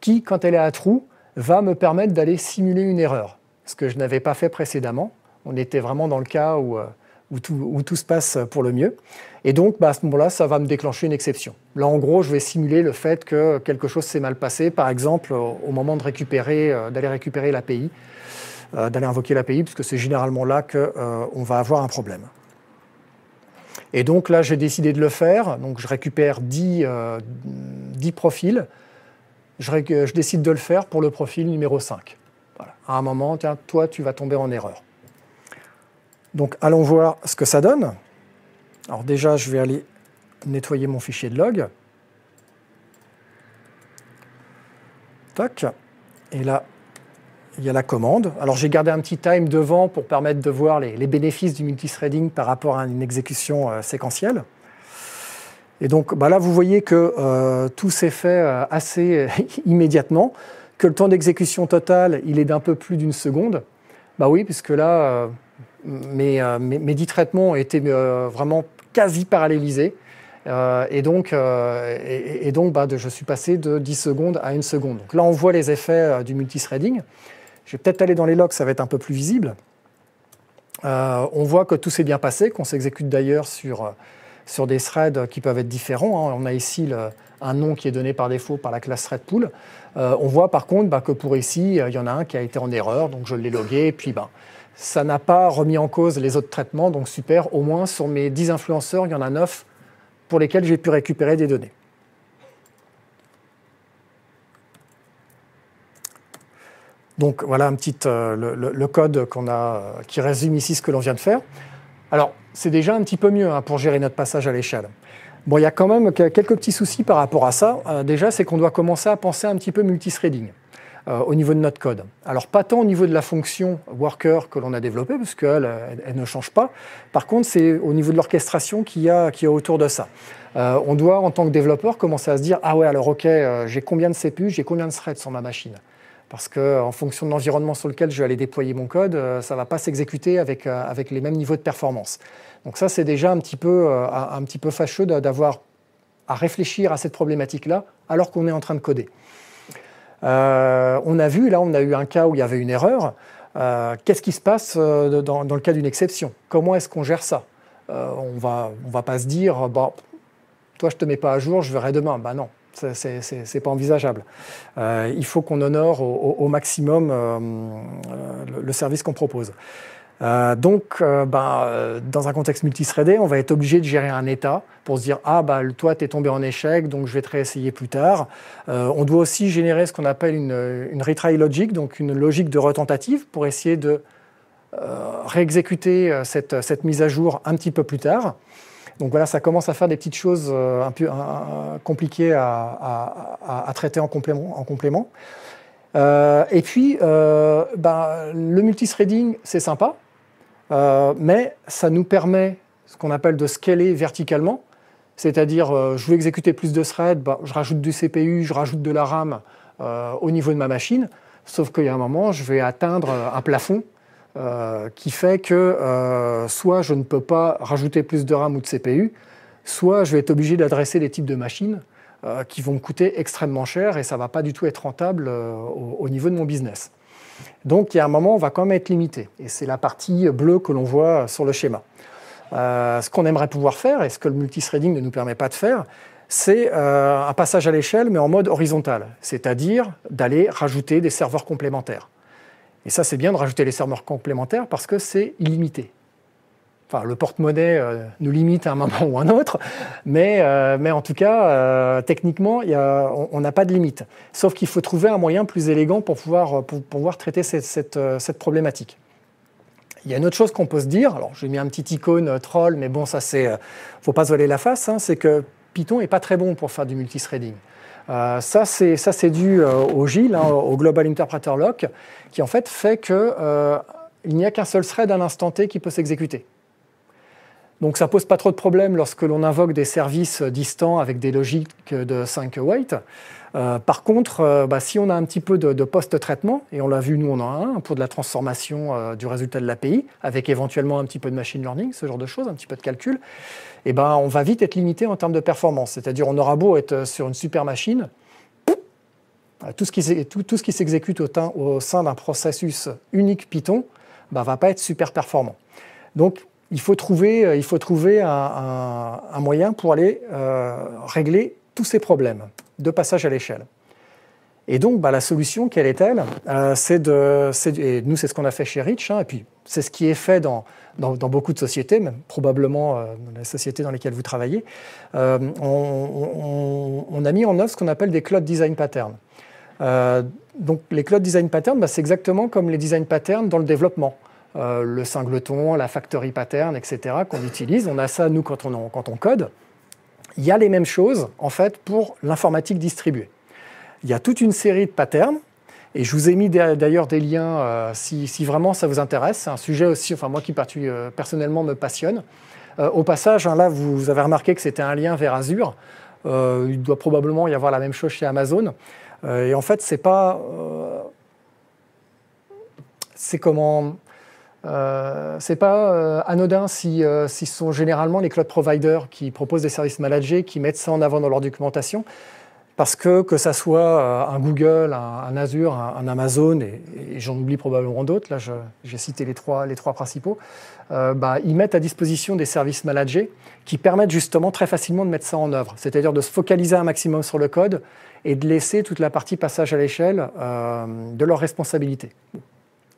A: qui, quand elle est à trou, va me permettre d'aller simuler une erreur, ce que je n'avais pas fait précédemment. On était vraiment dans le cas où, euh, tout, se passe pour le mieux. Et donc, bah, à ce moment-là, ça va me déclencher une exception. Là, en gros, je vais simuler le fait que quelque chose s'est mal passé, par exemple, au moment de récupérer, euh, d'aller récupérer l'API. Euh, d'aller invoquer l'API, parce que c'est généralement là qu'on euh, va avoir un problème. Et donc là, j'ai décidé de le faire. Donc je récupère 10, euh, profils. Je, je, décide de le faire pour le profil numéro 5. À un moment, tiens, toi, tu vas tomber en erreur. Donc allons voir ce que ça donne. Alors déjà, je vais aller nettoyer mon fichier de log. Tac. Et là, il y a la commande. Alors j'ai gardé un petit time devant pour permettre de voir les, bénéfices du multithreading par rapport à une exécution euh, séquentielle. Et donc bah là, vous voyez que euh, tout s'est fait euh, assez immédiatement, que le temps d'exécution total, il est d'un peu plus d'une seconde. Bah oui, puisque là, mes, mes, dix traitements étaient vraiment quasi parallélisés. et donc, et, donc bah, de, je suis passé de 10 secondes à une seconde. Donc là, on voit les effets du multithreading. Je vais peut-être aller dans les logs, ça va être un peu plus visible. Euh, on voit que tout s'est bien passé, qu'on s'exécute d'ailleurs sur, euh, sur des threads qui peuvent être différents. Hein. On a ici un nom qui est donné par défaut par la classe ThreadPool. Euh, on voit par contre bah, que pour ici, il y en a un qui a été en erreur, donc je l'ai logué, et puis bah, ça n'a pas remis en cause les autres traitements, donc super, au moins sur mes 10 influenceurs, il y en a 9 pour lesquels j'ai pu récupérer des données. Donc voilà un petit, euh, le, code euh, qui résume ici ce que l'on vient de faire. Alors, c'est déjà un petit peu mieux hein, pour gérer notre passage à l'échelle. Bon, il y a quand même quelques petits soucis par rapport à ça. Euh, déjà, c'est qu'on doit commencer à penser un petit peu multithreading au niveau de notre code. Alors, pas tant au niveau de la fonction worker que l'on a développée, parce qu'elle ne change pas. Par contre, c'est au niveau de l'orchestration qu'il y, a, a autour de ça. on doit, en tant que développeur, commencer à se dire, ah ouais, alors ok, j'ai combien de CPU, j'ai combien de threads sur ma machine parce qu'en fonction de l'environnement sur lequel je vais aller déployer mon code, euh, ça ne va pas s'exécuter avec, euh, avec les mêmes niveaux de performance. Donc ça, c'est déjà un petit peu, euh, un petit peu fâcheux d'avoir à réfléchir à cette problématique-là alors qu'on est en train de coder. on a vu, là, on a eu un cas où il y avait une erreur. Qu'est-ce qui se passe dans, le cas d'une exception Comment est-ce qu'on gère ça On va, ne on va pas se dire, bon, bah, toi, je ne te mets pas à jour, je verrai demain. Ben non, c'est pas envisageable. Euh, il faut qu'on honore au, maximum euh, euh, le, service qu'on propose. donc, ben, dans un contexte multithreadé, on va être obligé de gérer un état pour se dire ah bah toi es tombé en échec, donc je vais te réessayer plus tard. on doit aussi générer ce qu'on appelle une, retry logic, donc une logique de retentative pour essayer de réexécuter cette, mise à jour un petit peu plus tard. Donc voilà, ça commence à faire des petites choses euh, un peu compliquées à, traiter en complément. Euh, et puis, euh, ben, le multithreading, c'est sympa, mais ça nous permet ce qu'on appelle de scaler verticalement. C'est-à-dire, je veux exécuter plus de threads, ben, je rajoute du CPU, je rajoute de la RAM au niveau de ma machine, sauf qu'il y a un moment, je vais atteindre un plafond euh, qui fait que euh, soit je ne peux pas rajouter plus de RAM ou de CPU, soit je vais être obligé d'adresser des types de machines euh, qui vont me coûter extrêmement cher et ça ne va pas du tout être rentable au, niveau de mon business. Donc il y a un moment, on va quand même être limité. Et c'est la partie bleue que l'on voit sur le schéma. ce qu'on aimerait pouvoir faire, et ce que le multithreading ne nous permet pas de faire, c'est un passage à l'échelle, mais en mode horizontal, c'est-à-dire d'aller rajouter des serveurs complémentaires. Et ça, c'est bien de rajouter les serveurs complémentaires parce que c'est illimité. Enfin, le porte-monnaie euh, nous limite à un moment ou à un autre, euh, mais, en tout cas, euh, techniquement, on n'a pas de limite. Sauf qu'il faut trouver un moyen plus élégant pour pouvoir, pouvoir traiter cette, problématique. Il y a une autre chose qu'on peut se dire, alors j'ai mis un petit icône troll, mais bon, ça c'est. faut pas se voler la face, hein. c'est que Python n'est pas très bon pour faire du multithreading. Euh, ça, c'est dû euh, au GIL, au Global Interpreter Lock, qui en fait fait qu'il euh, n'y a qu'un seul thread à l'instant T qui peut s'exécuter. Donc ça ne pose pas trop de problèmes lorsque l'on invoque des services distants avec des logiques de 5 Wait euh, par contre, euh, bah, si on a un petit peu de, post-traitement, et on l'a vu, nous on en a un pour de la transformation euh, du résultat de l'API, avec éventuellement un petit peu de machine learning, ce genre de choses, un petit peu de calcul, eh ben, on va vite être limité en termes de performance. C'est-à-dire on aura beau être sur une super machine, tout ce qui, s'exécute au, au sein d'un processus unique Python ne bah, va pas être super performant. Donc il faut trouver, un, un moyen pour aller régler tous ces problèmes de passage à l'échelle. Et donc, bah, la solution, quelle est-elle euh, C'est de, nous, c'est ce qu'on a fait chez Rich, hein, et puis c'est ce qui est fait dans, dans, beaucoup de sociétés, même probablement euh, dans les sociétés dans lesquelles vous travaillez. Euh, on, a mis en œuvre ce qu'on appelle des cloud design patterns. donc, les cloud design patterns, bah, c'est exactement comme les design patterns dans le développement. le singleton, la factory pattern, etc., qu'on utilise. On a ça, nous, quand on code. Il y a les mêmes choses, en fait, pour l'informatique distribuée. Il y a toute une série de patterns et je vous ai mis d'ailleurs des liens euh, si, vraiment ça vous intéresse. C'est un sujet aussi, enfin moi qui euh, personnellement me passionne. Euh, au passage, hein, là, vous, avez remarqué que c'était un lien vers Azure. il doit probablement y avoir la même chose chez Amazon. et en fait, c'est pas... c'est comment... Ce euh, c'est pas euh, anodin euh, si, ce sont généralement les cloud providers qui proposent des services managés, qui mettent ça en avant dans leur documentation, parce que que ça soit un Google, un, Azure, un, Amazon, et, j'en oublie probablement d'autres, là j'ai cité les trois, les trois principaux, bah, ils mettent à disposition des services managés qui permettent justement très facilement de mettre ça en œuvre, c'est-à-dire de se focaliser un maximum sur le code et de laisser toute la partie passage à l'échelle de leurs responsabilités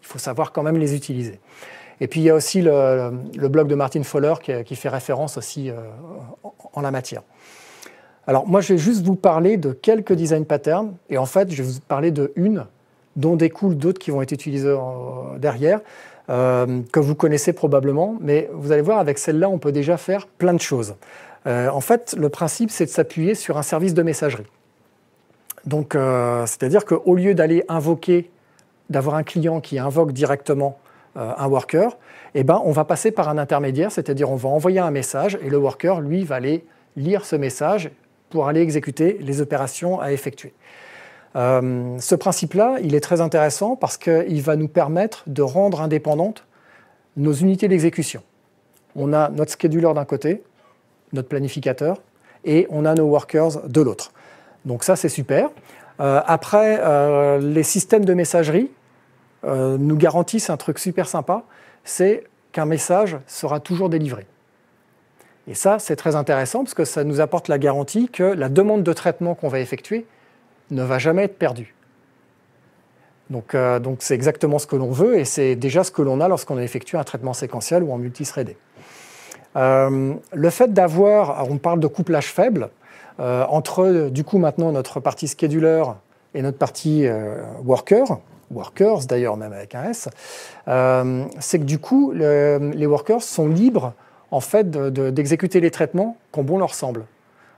A: il faut savoir quand même les utiliser. Et puis il y a aussi le, blog de Martin Fowler qui, fait référence aussi euh, en, la matière. Alors moi je vais juste vous parler de quelques design patterns et en fait je vais vous parler de une dont découlent d'autres qui vont être utilisées euh, derrière, euh, que vous connaissez probablement, mais vous allez voir avec celle-là on peut déjà faire plein de choses. en fait le principe c'est de s'appuyer sur un service de messagerie. Donc c'est-à-dire qu'au lieu d'aller invoquer d'avoir un client qui invoque directement euh, un worker, eh ben, on va passer par un intermédiaire, c'est-à-dire on va envoyer un message et le worker, lui, va aller lire ce message pour aller exécuter les opérations à effectuer. Euh, ce principe-là, il est très intéressant parce qu'il va nous permettre de rendre indépendantes nos unités d'exécution. On a notre scheduler d'un côté, notre planificateur, et on a nos workers de l'autre. Donc ça, c'est super. Euh, après, euh, les systèmes de messagerie euh, nous garantissent un truc super sympa, c'est qu'un message sera toujours délivré. Et ça, c'est très intéressant parce que ça nous apporte la garantie que la demande de traitement qu'on va effectuer ne va jamais être perdue. Donc, c'est exactement ce que l'on veut et c'est déjà ce que l'on a lorsqu'on effectue un traitement séquentiel ou en multithreadé. le fait d'avoir, on parle de couplage faible, euh, entre du coup maintenant notre partie scheduler et notre partie euh, worker, workers d'ailleurs même avec un S, euh, c'est que du coup les workers sont libres en fait d'exécuter les traitements qu'on bon leur semble.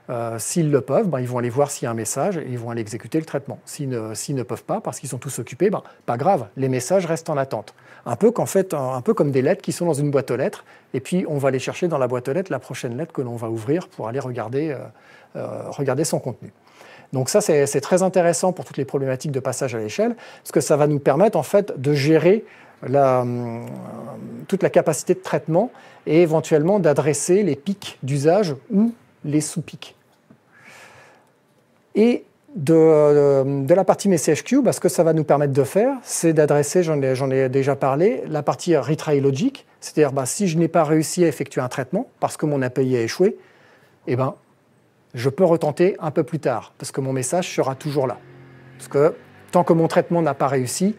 A: Euh, s'ils le peuvent, ben, ils vont aller voir s'il y a un message et ils vont aller exécuter le traitement. S'ils ne, peuvent pas, parce qu'ils sont tous occupés, ben, pas grave, les messages restent en attente. Un peu, qu'en fait, un, peu comme des lettres qui sont dans une boîte aux lettres, et puis on va aller chercher dans la boîte aux lettres la prochaine lettre que l'on va ouvrir pour aller regarder, euh, euh, son contenu. Donc ça, c'est très intéressant pour toutes les problématiques de passage à l'échelle, parce que ça va nous permettre en fait de gérer toute la capacité de traitement et éventuellement d'adresser les pics d'usage ou les sous-pics et euh, de, la partie message queue, ce que ça va nous permettre de faire, c'est d'adresser, j'en ai, déjà parlé, la partie retry logic, c'est-à-dire bah, si je n'ai pas réussi à effectuer un traitement parce que mon API a échoué, eh ben, je peux retenter un peu plus tard, parce que mon message sera toujours là. Parce que tant que mon traitement n'a pas réussi,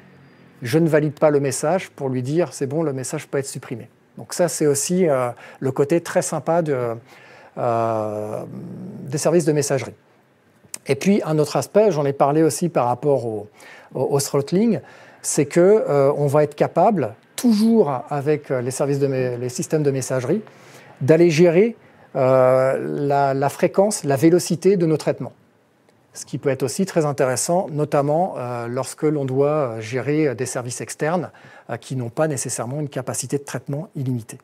A: je ne valide pas le message pour lui dire c'est bon, le message peut être supprimé. Donc ça, c'est aussi euh, le côté très sympa euh, des services de messagerie. Et puis un autre aspect, j'en ai parlé aussi par rapport au, throttling, c'est qu'on euh, va être capable, toujours avec euh, les services de les systèmes de messagerie, d'aller gérer euh, la, fréquence, la vélocité de nos traitements. Ce qui peut être aussi très intéressant, notamment lorsque l'on doit gérer des services externes qui n'ont pas nécessairement une capacité de traitement illimitée.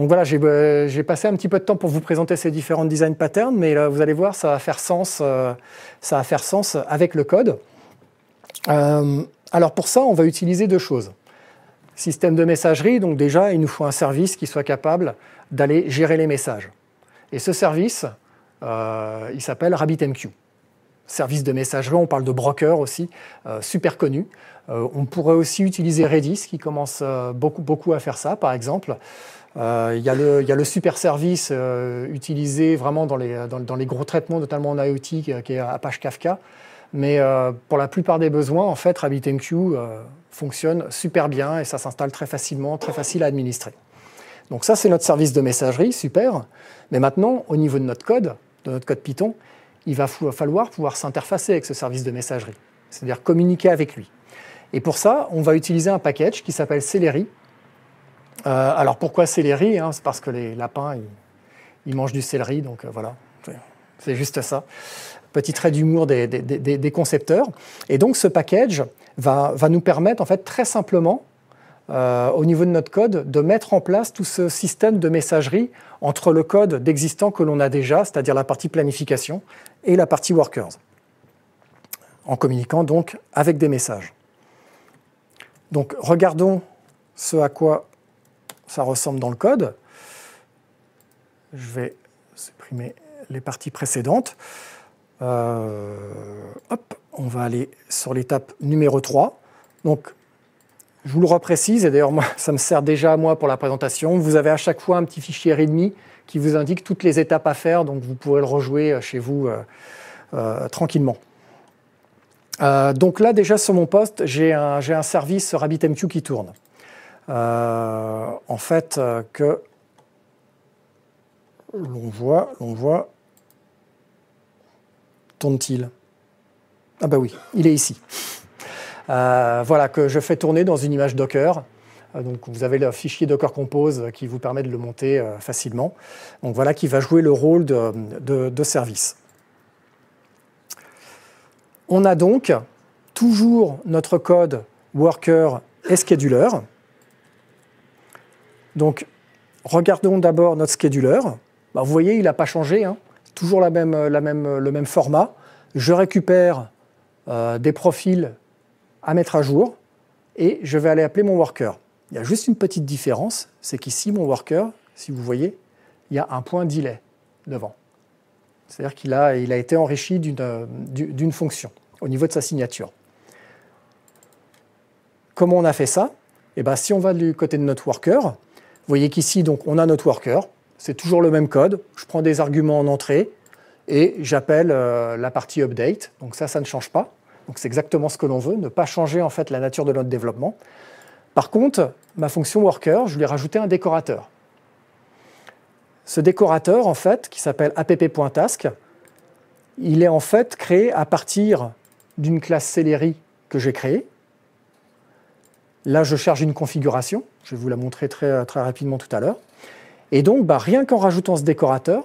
A: Donc voilà, euh, j'ai passé un petit peu de temps pour vous présenter ces différents design patterns, mais là, euh, vous allez voir, ça va faire sens, euh, avec le code. alors pour ça, on va utiliser deux choses. Système de messagerie, donc déjà, il nous faut un service qui soit capable d'aller gérer les messages. Et ce service, il s'appelle RabbitMQ. Service de messagerie, on parle de broker aussi, super connu. on pourrait aussi utiliser Redis, qui commence beaucoup, beaucoup à faire ça, par exemple. Euh, il y, a le super service euh, utilisé vraiment dans les, dans, les, gros traitements, notamment en IoT, euh, qui, est Apache Kafka. Mais pour la plupart des besoins, en fait, RabbitMQ fonctionne super bien et ça s'installe très facilement, très facile à administrer. Donc ça, c'est notre service de messagerie, super. Mais maintenant, au niveau de notre code, de notre code Python, il va falloir pouvoir s'interfacer avec ce service de messagerie, c'est-à-dire communiquer avec lui. Et pour ça, on va utiliser un package qui s'appelle Celery, euh, alors pourquoi céleri hein C'est parce que les lapins, ils, mangent du céleri, donc euh, voilà, c'est juste ça. Petit trait d'humour des, concepteurs. Et donc ce package va, nous permettre en fait très simplement, euh, au niveau de notre code, de mettre en place tout ce système de messagerie entre le code d'existant que l'on a déjà, c'est-à-dire la partie planification, et la partie workers, en communiquant donc avec des messages. Donc regardons ce à quoi ça ressemble dans le code. Je vais supprimer les parties précédentes. Euh, hop, on va aller sur l'étape numéro 3. Donc, je vous le reprécise, et d'ailleurs, ça me sert déjà à moi pour la présentation. Vous avez à chaque fois un petit fichier README qui vous indique toutes les étapes à faire, donc vous pourrez le rejouer euh, chez vous euh, tranquillement. donc là, déjà sur mon poste, j'ai un, un service RabbitMQ qui tourne. Euh, en fait, euh, que l'on voit, l'on voit, tourne-t-il Ah bah oui, il est ici. Euh, voilà, que je fais tourner dans une image Docker. Donc vous avez le fichier Docker Compose qui vous permet de le monter facilement. Donc voilà qui va jouer le rôle de, de service. On a donc toujours notre code worker et scheduler. Donc, regardons d'abord notre scheduler. Bah, vous voyez, il n'a pas changé. Hein. Toujours le même format. Je récupère euh, des profils à mettre à jour et je vais aller appeler mon worker. Il y a juste une petite différence, c'est qu'ici, mon worker, si vous voyez, il y a un point delay devant. C'est-à-dire qu'il a, été enrichi d'une fonction au niveau de sa signature. Comment on a fait ça eh bien, si on va du côté de notre worker, vous voyez qu'ici, donc, on a notre worker. C'est toujours le même code. Je prends des arguments en entrée et j'appelle euh, la partie update. Donc ça, ça ne change pas. Donc c'est exactement ce que l'on veut, ne pas changer en fait la nature de notre développement. Par contre, ma fonction worker, je lui ai rajouté un décorateur. Ce décorateur, en fait, qui s'appelle app.task, il est en fait créé à partir d'une classe Celery que j'ai créée. Là, je charge une configuration. Je vais vous la montrer très, rapidement tout à l'heure. Et donc, bah, rien qu'en rajoutant ce décorateur,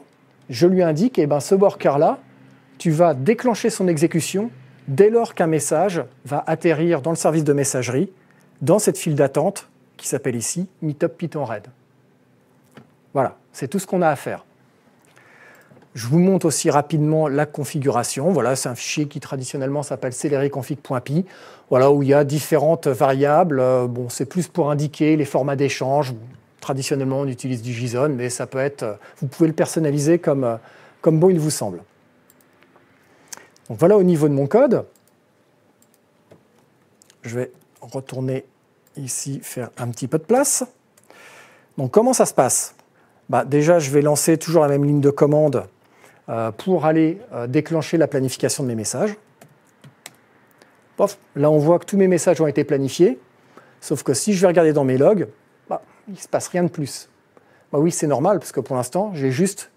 A: je lui indique, eh ben, ce worker-là, tu vas déclencher son exécution dès lors qu'un message va atterrir dans le service de messagerie, dans cette file d'attente qui s'appelle ici Meetup Python Red. Voilà, c'est tout ce qu'on a à faire. Je vous montre aussi rapidement la configuration. Voilà, c'est un fichier qui traditionnellement s'appelle celeryconfig.py. Voilà, où il y a différentes variables. Euh, bon, c'est plus pour indiquer les formats d'échange. Traditionnellement, on utilise du JSON, mais ça peut être. Euh, vous pouvez le personnaliser comme, euh, comme bon il vous semble. Donc voilà au niveau de mon code. Je vais retourner ici, faire un petit peu de place. Donc comment ça se passe bah, Déjà, je vais lancer toujours la même ligne de commande euh, pour aller euh, déclencher la planification de mes messages. là, on voit que tous mes messages ont été planifiés, sauf que si je vais regarder dans mes logs, bah, il ne se passe rien de plus. Bah oui, c'est normal, parce que pour l'instant, j'ai juste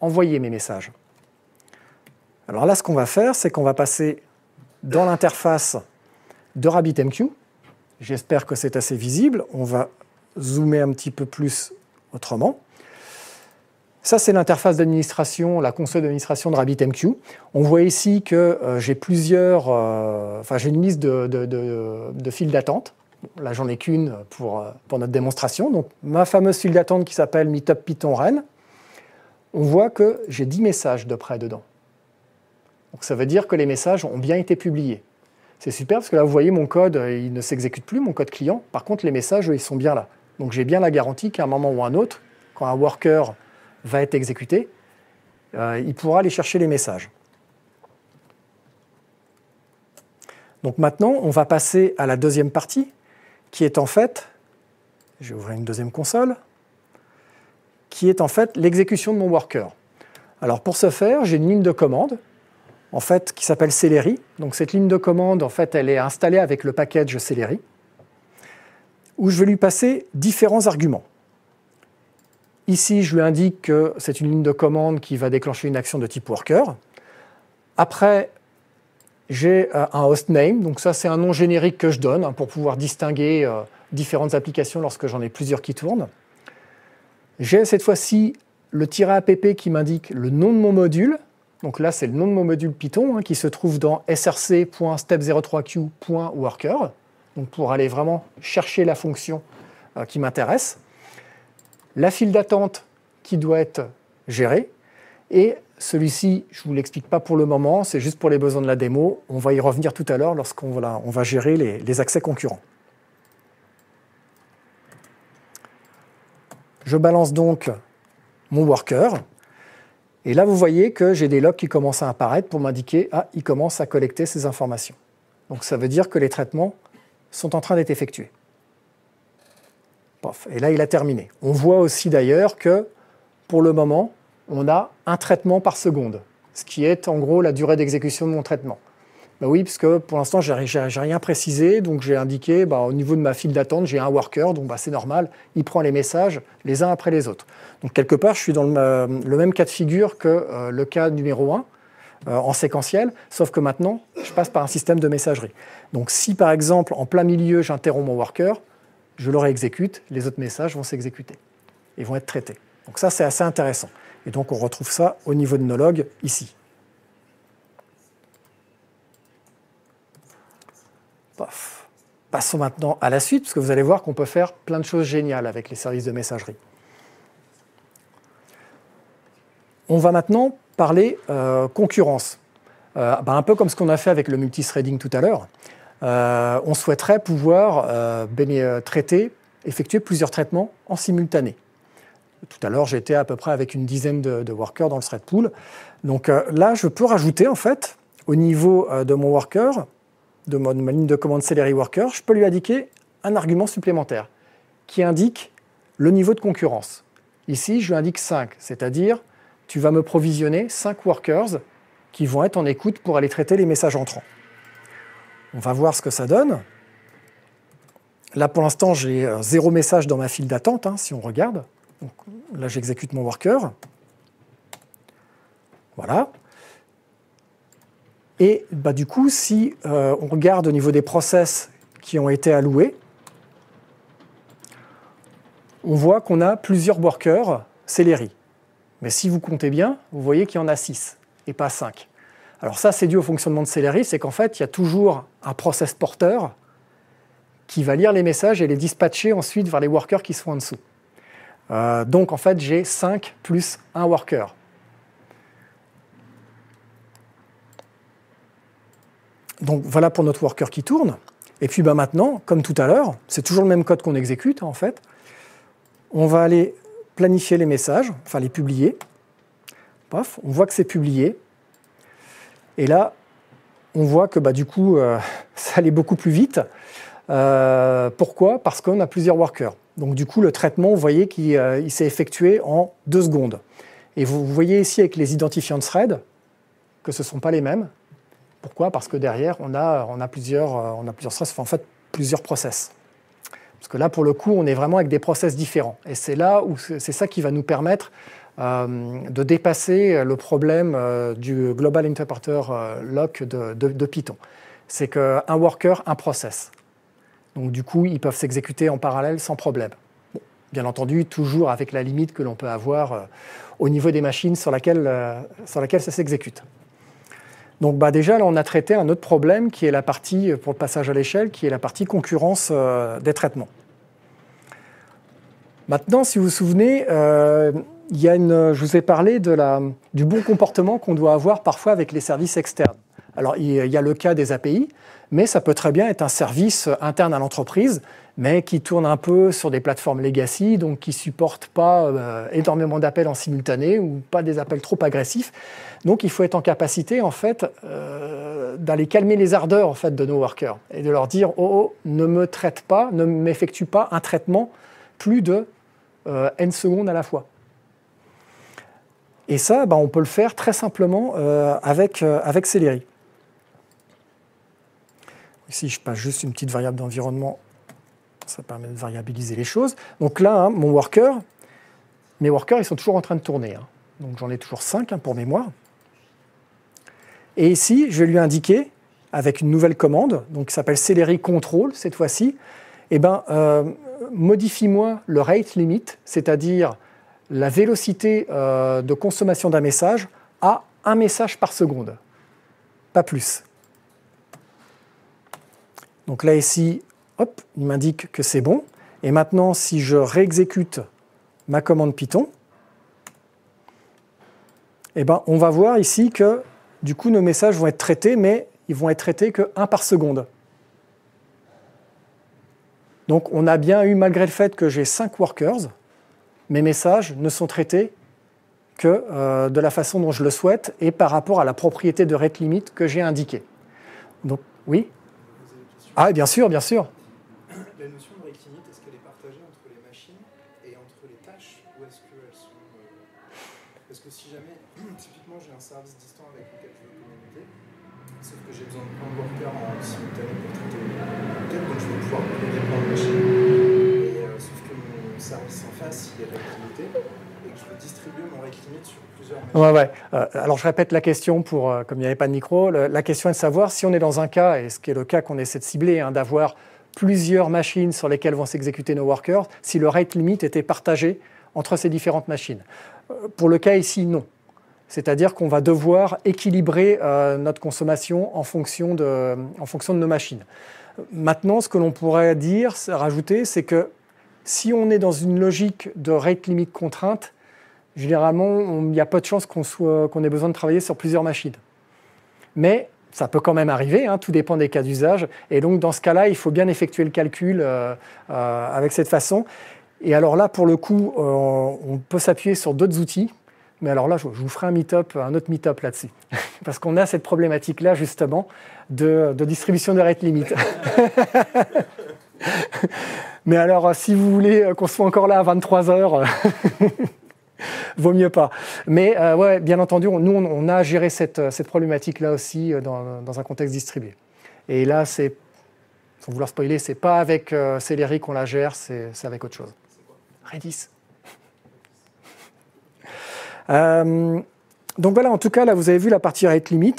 A: envoyé mes messages. Alors là, ce qu'on va faire, c'est qu'on va passer dans l'interface de RabbitMQ. J'espère que c'est assez visible. On va zoomer un petit peu plus autrement. Ça, c'est l'interface d'administration, la console d'administration de RabbitMQ. On voit ici que euh, j'ai plusieurs, euh, enfin j'ai une liste de, de, files d'attente. Là, j'en ai qu'une pour, euh, pour notre démonstration. Donc, ma fameuse file d'attente qui s'appelle Meetup Python ren on voit que j'ai 10 messages de près dedans. Donc, ça veut dire que les messages ont bien été publiés. C'est super parce que là, vous voyez, mon code, il ne s'exécute plus, mon code client. Par contre, les messages, ils sont bien là. Donc, j'ai bien la garantie qu'à un moment ou à un autre, quand un worker va être exécuté, euh, il pourra aller chercher les messages. Donc maintenant, on va passer à la deuxième partie, qui est en fait, je vais ouvrir une deuxième console, qui est en fait l'exécution de mon worker. Alors pour ce faire, j'ai une ligne de commande, en fait, qui s'appelle Celery. Donc cette ligne de commande, en fait, elle est installée avec le package Celery, où je vais lui passer différents arguments. Ici, je lui indique que c'est une ligne de commande qui va déclencher une action de type worker. Après, j'ai euh, un hostname, donc ça c'est un nom générique que je donne hein, pour pouvoir distinguer euh, différentes applications lorsque j'en ai plusieurs qui tournent. J'ai cette fois-ci le tiret app qui m'indique le nom de mon module. Donc là, c'est le nom de mon module Python hein, qui se trouve dans src.step03q.worker. Donc pour aller vraiment chercher la fonction euh, qui m'intéresse la file d'attente qui doit être gérée. Et celui-ci, je ne vous l'explique pas pour le moment, c'est juste pour les besoins de la démo. On va y revenir tout à l'heure lorsqu'on on va gérer les, accès concurrents. Je balance donc mon worker. Et là, vous voyez que j'ai des logs qui commencent à apparaître pour m'indiquer, ah, il commence à collecter ces informations. Donc ça veut dire que les traitements sont en train d'être effectués. Et là, il a terminé. On voit aussi d'ailleurs que, pour le moment, on a un traitement par seconde, ce qui est en gros la durée d'exécution de mon traitement. Bah oui, parce que pour l'instant, je n'ai rien précisé, donc j'ai indiqué, bah, au niveau de ma file d'attente, j'ai un worker, donc bah, c'est normal, il prend les messages les uns après les autres. Donc quelque part, je suis dans le, même cas de figure que euh, le cas numéro 1, euh, en séquentiel, sauf que maintenant, je passe par un système de messagerie. Donc si par exemple, en plein milieu, j'interromps mon worker, je le exécute, les autres messages vont s'exécuter et vont être traités. Donc ça, c'est assez intéressant. Et donc on retrouve ça au niveau de nos logs ici. Passons maintenant à la suite, parce que vous allez voir qu'on peut faire plein de choses géniales avec les services de messagerie. On va maintenant parler euh, concurrence. Euh, bah, un peu comme ce qu'on a fait avec le multithreading tout à l'heure. Euh, on souhaiterait pouvoir euh, ben, euh, traiter, effectuer plusieurs traitements en simultané. Tout à l'heure, j'étais à peu près avec une dizaine de, workers dans le thread pool. Donc là, je peux rajouter, en fait, au niveau de mon worker, de, ma ligne de commande Celery Worker, je peux lui indiquer un argument supplémentaire qui indique le niveau de concurrence. Ici, je lui indique 5, c'est-à-dire tu vas me provisionner 5 workers qui vont être en écoute pour aller traiter les messages entrants. On va voir ce que ça donne. Là, pour l'instant, j'ai euh, zéro message dans ma file d'attente, hein, si on regarde. là, j'exécute mon worker. Voilà. Et bah, du coup, si euh, on regarde au niveau des process qui ont été alloués, on voit qu'on a plusieurs workers Celery. Mais si vous comptez bien, vous voyez qu'il y en a 6 et pas 5. Alors ça, c'est dû au fonctionnement de Celery, c'est qu'en fait, il y a toujours un process porteur qui va lire les messages et les dispatcher ensuite vers les workers qui sont en dessous. Euh, donc en fait, j'ai 5 plus 1 worker. Donc voilà pour notre worker qui tourne. Et puis ben, maintenant, comme tout à l'heure, c'est toujours le même code qu'on exécute en fait. On va aller planifier les messages, enfin les publier. Paf, on voit que c'est publié. Et là, on voit que bah, du coup, euh, ça allait beaucoup plus vite. Euh, pourquoi Parce qu'on a plusieurs workers. Donc du coup, le traitement, vous voyez qu'il euh, s'est effectué en deux secondes. Et vous voyez ici avec les identifiants de thread que ce ne sont pas les mêmes. Pourquoi Parce que derrière, on a, on a plusieurs, on plusieurs enfin, en fait, plusieurs process. Parce que là, pour le coup, on est vraiment avec des process différents. Et c'est là où c'est ça qui va nous permettre euh, de dépasser euh, le problème euh, du Global Interpreter Lock de, Python. C'est qu'un worker, un process. Donc du coup, ils peuvent s'exécuter en parallèle sans problème. bien entendu, toujours avec la limite que l'on peut avoir au niveau des machines sur laquelle, sur laquelle ça s'exécute. Donc bah, déjà, là, on a traité un autre problème qui est la partie, pour le passage à l'échelle, qui est la partie concurrence des traitements. Maintenant, si vous vous souvenez, il y a je vous ai parlé de la, du bon comportement qu'on doit avoir parfois avec les services externes. Alors, il y a le cas des API, mais ça peut très bien être un service interne à l'entreprise, mais qui tourne un peu sur des plateformes legacy, donc qui ne supporte pas euh, énormément d'appels en simultané ou pas des appels trop agressifs. Donc, il faut être en capacité, en fait, euh, d'aller calmer les ardeurs, en fait, de nos workers et de leur dire, oh, oh ne me traite pas, ne m'effectue pas un traitement plus de euh, N secondes à la fois. Et ça, ben, on peut le faire très simplement euh, avec, euh, avec Celery. Ici, je passe juste une petite variable d'environnement. Ça permet de variabiliser les choses. Donc là, hein, mon worker, mes workers, ils sont toujours en train de tourner. Hein. Donc j'en ai toujours 5 hein, pour mémoire. Et ici, je vais lui indiquer, avec une nouvelle commande, donc qui s'appelle Celery Control cette fois-ci, eh ben, euh, modifie-moi le rate limit, c'est-à-dire la vélocité euh, de consommation d'un message à un message par seconde, pas plus. Donc là ici, hop, il m'indique que c'est bon. Et maintenant, si je réexécute ma commande Python, eh ben, on va voir ici que du coup nos messages vont être traités, mais ils vont être traités que 1 par seconde. Donc on a bien eu, malgré le fait que j'ai 5 workers, mes messages ne sont traités que euh, de la façon dont je le souhaite et par rapport à la propriété de rate limit que j'ai indiquée. Donc, oui Ah, bien sûr, bien sûr. Euh, alors je répète la question pour, euh, comme il n'y avait pas de micro, la question est de savoir si on est dans un cas, et ce qui est le cas qu'on essaie de cibler, hein, d'avoir plusieurs machines sur lesquelles vont s'exécuter nos workers, si le rate limit était partagé entre ces différentes machines. Euh, pour le cas ici, non. C'est-à-dire qu'on va devoir équilibrer notre consommation en fonction, de, en fonction de nos machines. Maintenant, ce que l'on pourrait dire, rajouter, c'est que si on est dans une logique de rate limit contrainte, généralement, il n'y a pas de chance qu'on ait besoin de travailler sur plusieurs machines. Mais ça peut quand même arriver, hein, tout dépend des cas d'usage. Et donc, dans ce cas-là, il faut bien effectuer le calcul euh, euh, avec cette façon. Et alors là, pour le coup, euh, on peut s'appuyer sur d'autres outils. Mais alors là, je, vous ferai un meet-up, un autre meet-up là-dessus. Parce qu'on a cette problématique-là, justement, de, distribution de rate limite. Mais alors, si vous voulez qu'on soit encore là à 23 heures. vaut mieux pas. Mais euh, ouais, bien entendu, nous, on, a géré cette, euh, problématique-là aussi euh, dans, un contexte distribué. Et là, c'est, sans vouloir spoiler, c'est pas avec qu'on la gère, c'est, avec autre chose. Redis. donc voilà, en tout cas, là, vous avez vu la partie rate limit,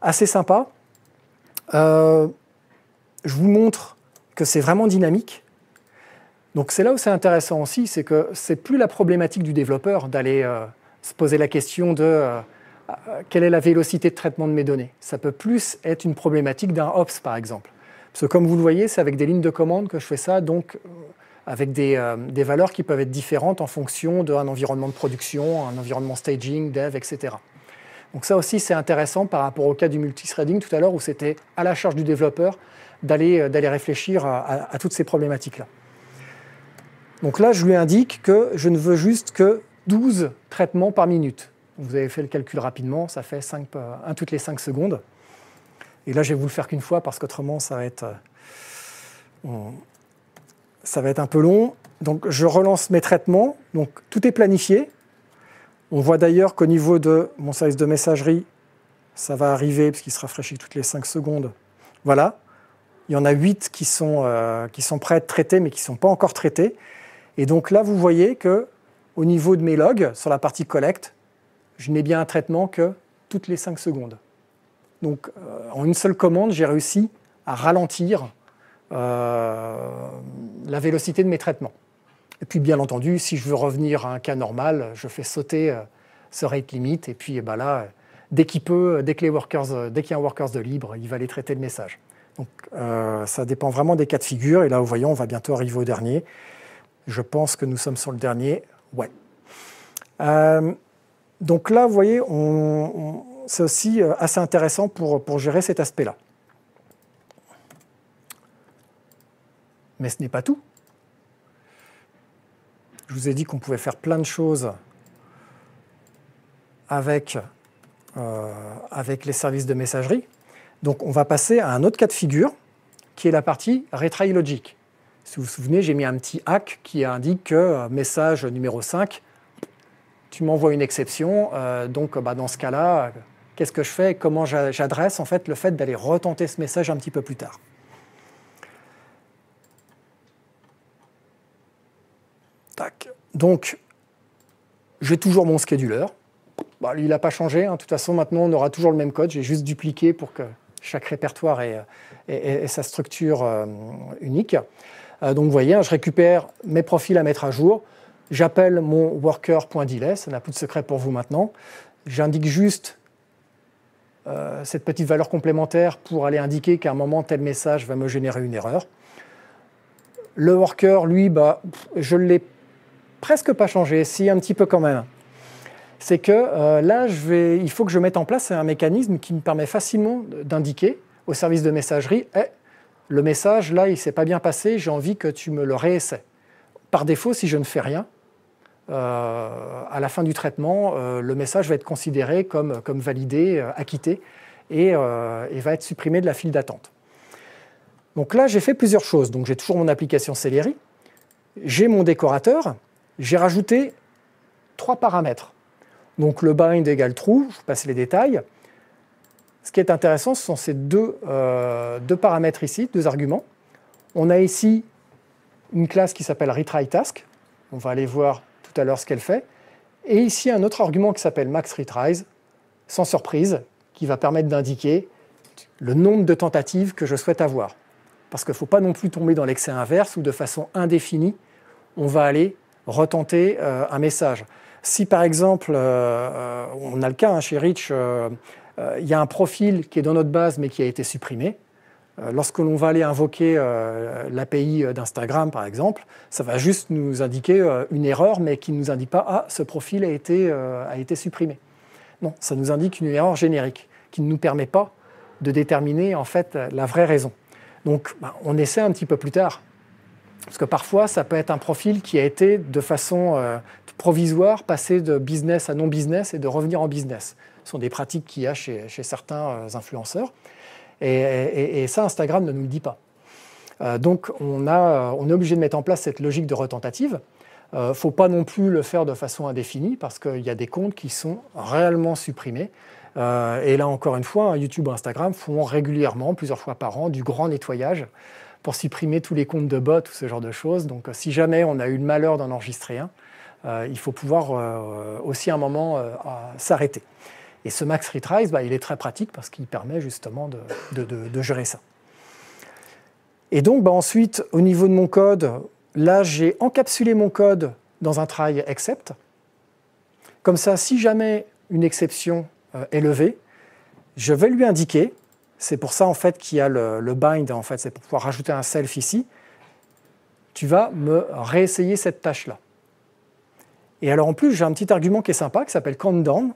A: assez sympa. je vous montre que c'est vraiment dynamique. Donc c'est là où c'est intéressant aussi, c'est que c'est plus la problématique du développeur d'aller euh, se poser la question de euh, euh, quelle est la vélocité de traitement de mes données. Ça peut plus être une problématique d'un ops par exemple. Parce que comme vous le voyez, c'est avec des lignes de commande que je fais ça, donc avec des, valeurs qui peuvent être différentes en fonction d'un environnement de production, un environnement staging, dev, etc. Donc ça aussi, c'est intéressant par rapport au cas du multithreading tout à l'heure, où c'était à la charge du développeur d'aller réfléchir à toutes ces problématiques-là. Donc là, je lui indique que je ne veux juste que 12 traitements par minute. Vous avez fait le calcul rapidement, ça fait 5, 1 toutes les 5 secondes. Et là, je vais vous le faire qu'une fois parce qu'autrement, ça va être euh, ça va être un peu long. Donc, je relance mes traitements. Donc, tout est planifié. On voit d'ailleurs qu'au niveau de mon service de messagerie, ça va arriver qu'il se rafraîchit toutes les 5 secondes. Voilà. Il y en a 8 euh, qui sont, prêts qui sont traités, mais qui ne sont pas encore traités. Et donc là, vous voyez que au niveau de mes logs, sur la partie collecte, je n'ai bien un traitement que toutes les 5 secondes. Donc euh, en une seule commande, j'ai réussi à ralentir euh, la vélocité de mes traitements. Et puis bien entendu, si je veux revenir à un cas normal, je fais sauter euh, ce rate limit. Et puis eh ben là, dès qu'il peut, dès qu'il y a un workers de libre, il va aller traiter le message. Donc ça dépend vraiment des cas de figure. Et là, vous voyez, on va bientôt arriver au dernier. Je pense que nous sommes sur le dernier. Ouais. Euh, donc là, vous voyez, c'est aussi euh, assez intéressant pour, pour gérer cet aspect-là. Mais ce n'est pas tout. Je vous ai dit qu'on pouvait faire plein de choses avec, euh, avec les services de messagerie. Donc on va passer à un autre cas de figure, qui est la partie Retry logique. Si vous vous souvenez, j'ai mis un petit hack qui indique que euh, message numéro 5, tu m'envoies une exception. Euh, donc, euh, bah, dans ce cas-là, qu'est-ce que je fais Comment j'adresse en fait le fait d'aller retenter ce message un petit peu plus tard Donc, j'ai toujours mon scheduler. Bah, il n'a pas changé. Hein. De toute façon, maintenant, on aura toujours le même code. J'ai juste dupliqué pour que chaque répertoire ait, sa structure unique. Euh, donc vous voyez, hein, je récupère mes profils à mettre à jour, j'appelle mon worker.delay, ça n'a plus de secret pour vous maintenant, j'indique juste euh, cette petite valeur complémentaire pour aller indiquer qu'à un moment, tel message va me générer une erreur. Le worker, lui, bah, je ne l'ai presque pas changé, si un petit peu quand même. C'est que euh, là, il faut que je mette en place un mécanisme qui me permet facilement d'indiquer au service de messagerie, eh, le message, là, il s'est pas bien passé, j'ai envie que tu me le réessaies. Par défaut, si je ne fais rien, euh, à la fin du traitement, euh, le message va être considéré comme, comme validé, euh, acquitté, et, va être supprimé de la file d'attente. Donc là, j'ai fait plusieurs choses. Donc j'ai toujours mon application Celery, j'ai mon décorateur, j'ai rajouté trois paramètres. Donc le bind égale true, je passe les détails. Ce qui est intéressant, ce sont ces deux, euh, deux paramètres ici, deux arguments. On a ici une classe qui s'appelle retryTask. On va aller voir tout à l'heure ce qu'elle fait. Et ici, un autre argument qui s'appelle max retries, sans surprise, qui va permettre d'indiquer le nombre de tentatives que je souhaite avoir. Parce qu'il ne faut pas non plus tomber dans l'excès inverse où de façon indéfinie, on va aller retenter euh, un message. Si par exemple, euh, on a le cas hein, chez Rich, euh, il y a un profil qui est dans notre base mais qui a été supprimé. Euh, lorsque l'on va aller invoquer euh, l'API d'Instagram, par exemple, ça va juste nous indiquer une erreur, mais qui ne nous indique pas Ah, ce profil a été, supprimé. Non, ça nous indique une erreur générique qui ne nous permet pas de déterminer en fait la vraie raison. Donc, bah, on essaie un petit peu plus tard. Parce que parfois, ça peut être un profil qui a été de façon provisoire passé de business à non-business et de revenir en business sont des pratiques qu'il y a chez, certains euh, influenceurs. Et, ça, Instagram ne nous le dit pas. Euh, donc, euh, on, est obligé de mettre en place cette logique de retentative. Il ne faut pas non plus le faire de façon indéfinie parce qu'il y a des comptes qui sont réellement supprimés. et là, encore une fois, hein, YouTube et Instagram font régulièrement, plusieurs fois par an, du grand nettoyage pour supprimer tous les comptes de bots ou ce genre de choses. Donc, si jamais on a eu le malheur d'en enregistrer un, il faut pouvoir aussi un moment s'arrêter. Et ce max retries, bah, il est très pratique parce qu'il permet justement de, gérer ça. Et donc, bah, ensuite, au niveau de mon code, là, j'ai encapsulé mon code dans un try except. Comme ça, si jamais une exception euh, est levée, je vais lui indiquer, c'est pour ça en fait qu'il y a le, bind, en fait, c'est pour pouvoir rajouter un self ici, tu vas me réessayer cette tâche-là. Et alors en plus, j'ai un petit argument qui est sympa, qui s'appelle countdown,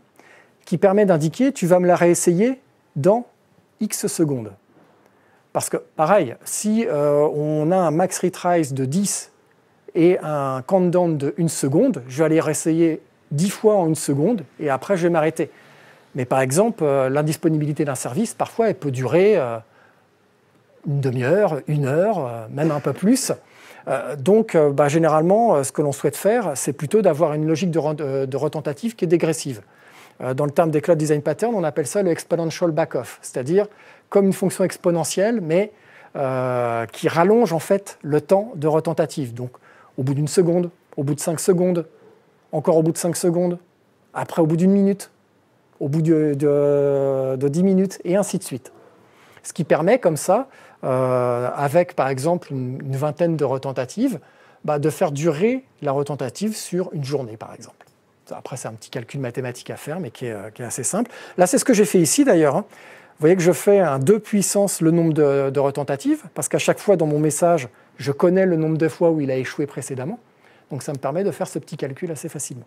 A: qui permet d'indiquer tu vas me la réessayer dans X secondes. Parce que pareil, si euh, on a un max retries de 10 et un countdown de 1 seconde, je vais aller réessayer 10 fois en 1 seconde et après je vais m'arrêter. Mais par exemple, euh, l'indisponibilité d'un service, parfois, elle peut durer euh, une demi-heure, une heure, même un peu plus. donc, bah, généralement, ce que l'on souhaite faire, c'est plutôt d'avoir une logique de retentative qui est dégressive. Euh, dans le terme des cloud design patterns, on appelle ça le exponential back-off, c'est-à-dire comme une fonction exponentielle, mais euh, qui rallonge en fait le temps de retentative. Donc au bout d'une seconde, au bout de cinq secondes, encore au bout de cinq secondes, après au bout d'une minute, au bout de, dix minutes, et ainsi de suite. Ce qui permet comme ça, euh, avec par exemple une, vingtaine de retentatives, bah, de faire durer la retentative sur une journée par exemple. Après, c'est un petit calcul mathématique à faire, mais euh, qui est, assez simple. Là, c'est ce que j'ai fait ici d'ailleurs. Hein. Vous voyez que je fais un 2 puissance le nombre de, retentatives, parce qu'à chaque fois dans mon message, je connais le nombre de fois où il a échoué précédemment. Donc ça me permet de faire ce petit calcul assez facilement.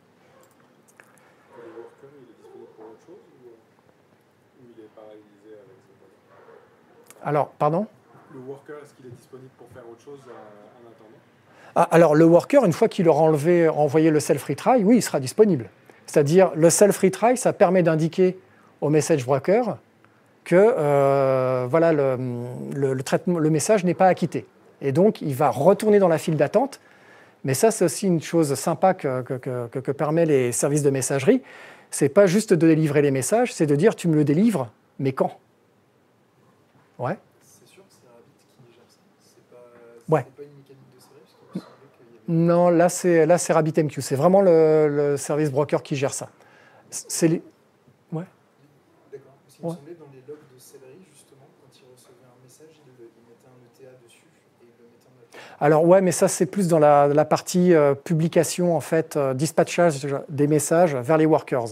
A: Alors, pardon
B: Le worker, est-ce qu'il est disponible pour faire autre chose euh,
A: ah, alors le worker, une fois qu'il aura enlevé, envoyé le self-retry, oui, il sera disponible. C'est-à-dire le self-retry, ça permet d'indiquer au message broker que euh, voilà, le, message n'est pas acquitté. Et donc, il va retourner dans la file d'attente. Mais ça, c'est aussi une chose sympa que, que, que permet les services de messagerie. C'est pas juste de délivrer les messages, c'est de dire tu me le délivres, mais quand Ouais. Non, là c'est là c'est RabbitMQ, c'est vraiment le, le, service broker qui gère ça. C'est les... ouais. D'accord. Parce ouais. dans les logs de Celeri, justement, quand il recevait un message, il, il mettait un ETA dessus et il le mettait en Alors ouais, mais ça c'est plus dans la, la partie euh, publication en fait, euh, dispatchage des messages vers les workers.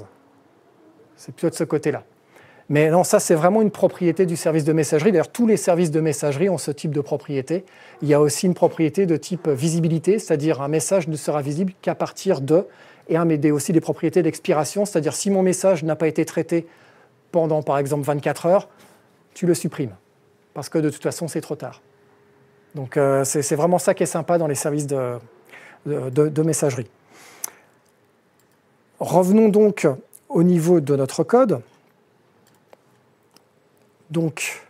A: C'est plutôt de ce côté-là. Mais non, ça, c'est vraiment une propriété du service de messagerie. D'ailleurs, tous les services de messagerie ont ce type de propriété. Il y a aussi une propriété de type visibilité, c'est-à-dire un message ne sera visible qu'à partir de, et un, mais aussi des propriétés d'expiration, c'est-à-dire si mon message n'a pas été traité pendant, par exemple, 24 heures, tu le supprimes, parce que de toute façon, c'est trop tard. Donc, euh, c'est vraiment ça qui est sympa dans les services de messagerie. Revenons donc au niveau de notre code. Donc,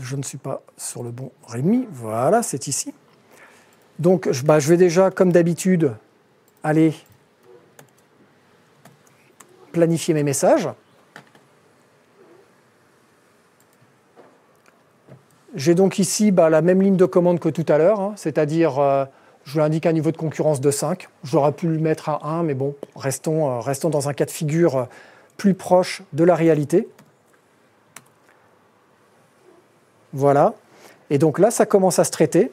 A: je ne suis pas sur le bon Rémi, Voilà, c'est ici. Donc, je, bah, vais déjà, comme d'habitude, aller planifier mes messages. J'ai donc ici bah, la même ligne de commande que tout à l'heure, hein, c'est-à-dire euh, je lui indique un niveau de concurrence de 5. J'aurais pu le mettre à 1, mais bon, restons, euh, restons dans un cas de figure euh, plus proche de la réalité. Voilà. Et donc là, ça commence à se traiter.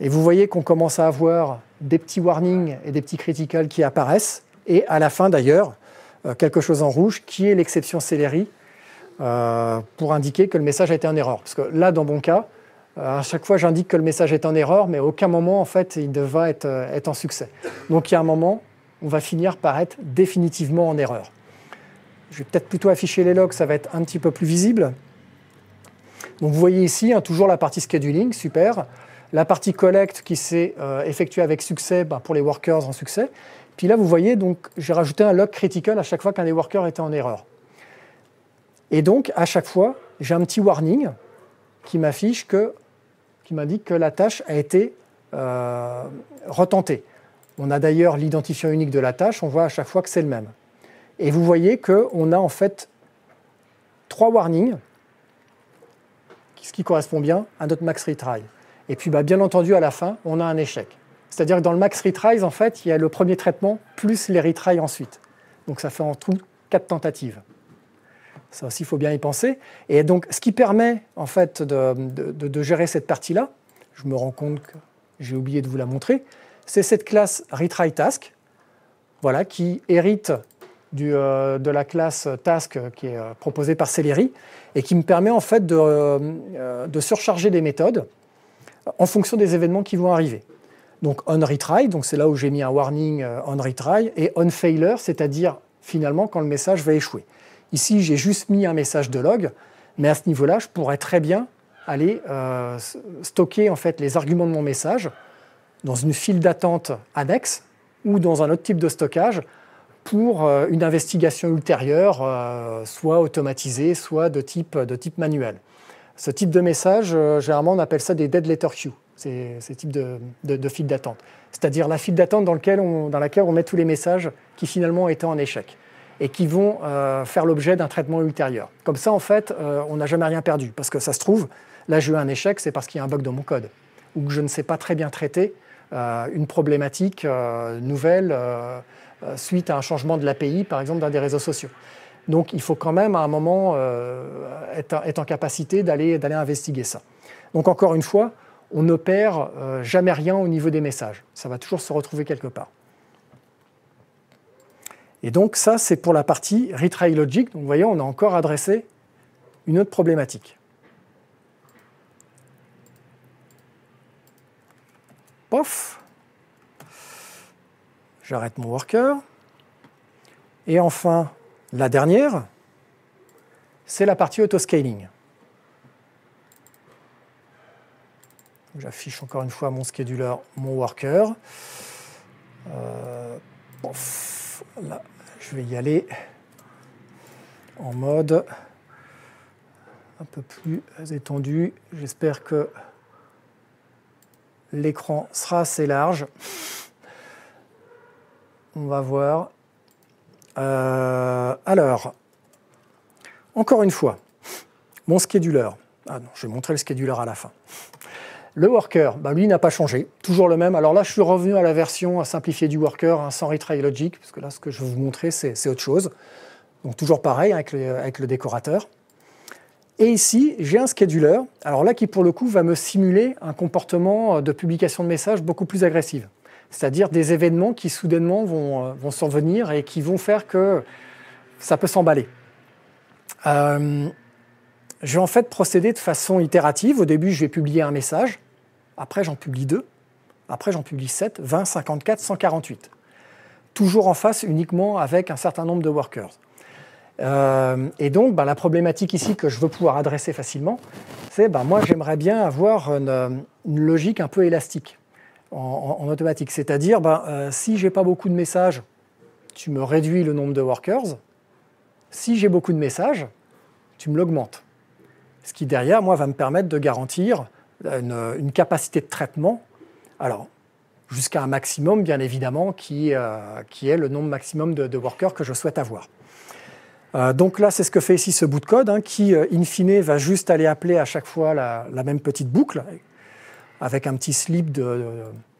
A: Et vous voyez qu'on commence à avoir des petits warnings et des petits criticals qui apparaissent. Et à la fin, d'ailleurs, euh, quelque chose en rouge qui est l'exception Celery euh, pour indiquer que le message a été en erreur. Parce que là, dans mon cas, euh, à chaque fois, j'indique que le message est en erreur, mais à aucun moment, en fait, il ne va être, être en succès. Donc, il y a un moment, on va finir par être définitivement en erreur. Je vais peut-être plutôt afficher les logs, ça va être un petit peu plus visible. Donc vous voyez ici, hein, toujours la partie scheduling, super. La partie collecte qui s'est euh, effectuée avec succès ben, pour les workers en succès. Puis là, vous voyez, donc j'ai rajouté un log critical à chaque fois qu'un des workers était en erreur. Et donc, à chaque fois, j'ai un petit warning qui m'affiche que, qui m'indique que la tâche a été euh, retentée. On a d'ailleurs l'identifiant unique de la tâche, on voit à chaque fois que c'est le même. Et vous voyez qu'on a en fait trois warnings, ce qui correspond bien à notre max retry. Et puis bah, bien entendu, à la fin, on a un échec. C'est-à-dire que dans le max retry, en fait, il y a le premier traitement plus les retry ensuite. Donc ça fait en tout quatre tentatives. Ça aussi, il faut bien y penser. Et donc, ce qui permet en fait de gérer cette partie-là, je me rends compte que j'ai oublié de vous la montrer, c'est cette classe retryTask task, voilà, qui hérite euh, de la classe task qui est euh, proposée par Celery et qui me permet en fait euh, de, surcharger des méthodes en fonction des événements qui vont arriver. Donc on donc c'est là où j'ai mis un warning on et on failure, c'est-à-dire finalement quand le message va échouer. Ici, j'ai juste mis un message de log, mais à ce niveau-là, je pourrais très bien aller stocker en fait les arguments de mon message dans une file d'attente annexe ou dans un autre type de stockage pour euh, une investigation ultérieure, euh, soit automatisée, soit de type, de type manuel. Ce type de message, euh, généralement, on appelle ça des dead letter queue, ces, types de, de, files d'attente. C'est-à-dire la file d'attente dans, dans, laquelle on met tous les messages qui finalement étaient en échec et qui vont faire l'objet d'un traitement ultérieur. Comme ça, en fait, on n'a jamais rien perdu, parce que ça se trouve, là j'ai eu un échec, c'est parce qu'il y a un bug dans mon code, ou que je ne sais pas très bien traiter euh, une problématique euh, nouvelle euh, suite à un changement de l'API, par exemple, dans des réseaux sociaux. Donc il faut quand même à un moment être, en capacité d'aller investiguer ça. Donc encore une fois, on n'opère jamais rien au niveau des messages. Ça va toujours se retrouver quelque part. Et donc ça, c'est pour la partie retry logic. Donc vous voyez, on a encore adressé une autre problématique. J'arrête mon worker. Et enfin, la dernière, c'est la partie autoscaling. J'affiche encore une fois mon scheduler, mon worker. Euh, là, je vais y aller en mode un peu plus étendu. J'espère que L'écran sera assez large. On va voir. Euh, alors, encore une fois, mon scheduler. Ah non, je vais montrer le scheduler à la fin. Le worker, bah lui, n'a pas changé, toujours le même. Alors là, je suis revenu à la version simplifiée du worker, hein, sans retry logic, parce que là, ce que je vais vous montrer, c'est autre chose. Donc toujours pareil avec le décorateur. Et ici, j'ai un scheduler, alors là qui pour le coup va me simuler un comportement euh, de publication de messages beaucoup plus agressif. C'est-à-dire des événements qui soudainement vont, euh, s'en venir et qui vont faire que ça peut s'emballer. Euh, je vais en fait procéder de façon itérative. Au début, je vais publier un message. Après, j'en publie deux. Après, j'en publie 7, 20, 54, 148. Toujours en face uniquement avec un certain nombre de workers. Euh, et donc, bah, la problématique ici que je veux pouvoir adresser facilement, c'est ben, moi, j'aimerais bien avoir euh, une, logique un peu élastique en, automatique. C'est-à-dire, si bah, je euh, si j'ai pas beaucoup de messages, tu me réduis le nombre de workers. Si j'ai beaucoup de messages, tu me l'augmentes. Ce qui, derrière, moi, va me permettre de garantir une, capacité de traitement. Alors, jusqu'à un maximum, bien évidemment, qui, est le nombre maximum de workers que je souhaite avoir. Euh, donc là, c'est ce que fait ici ce bout de code, hein, qui, euh, in fine, va juste aller appeler à chaque fois la, même petite boucle, avec un petit slip de,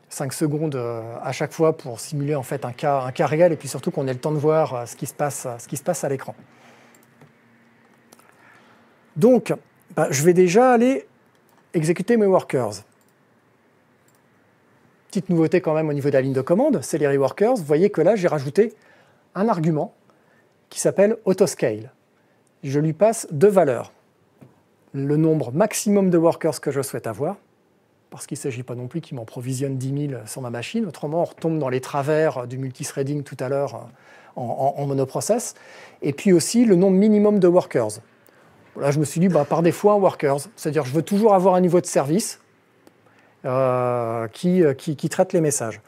A: 5 secondes euh, à chaque fois pour simuler en fait un cas, un cas réel, et puis surtout qu'on ait le temps de voir ce qui se passe, ce qui se passe à l'écran. Donc, bah, je vais déjà aller exécuter mes workers. Petite nouveauté quand même au niveau de la ligne de commande, c'est les reworkers. Vous voyez que là, j'ai rajouté un argument qui s'appelle autoscale. Je lui passe deux valeurs. Le nombre maximum de workers que je souhaite avoir, parce qu'il ne s'agit pas non plus qu'il m'en provisionne 10 000 sur ma machine, autrement on retombe dans les travers du multithreading tout à l'heure en, monoprocess, et puis aussi le nombre minimum de workers. Là je me suis dit, bah, par défaut un workers, c'est-à-dire je veux toujours avoir un niveau de service euh, euh, qui, qui, traite les messages.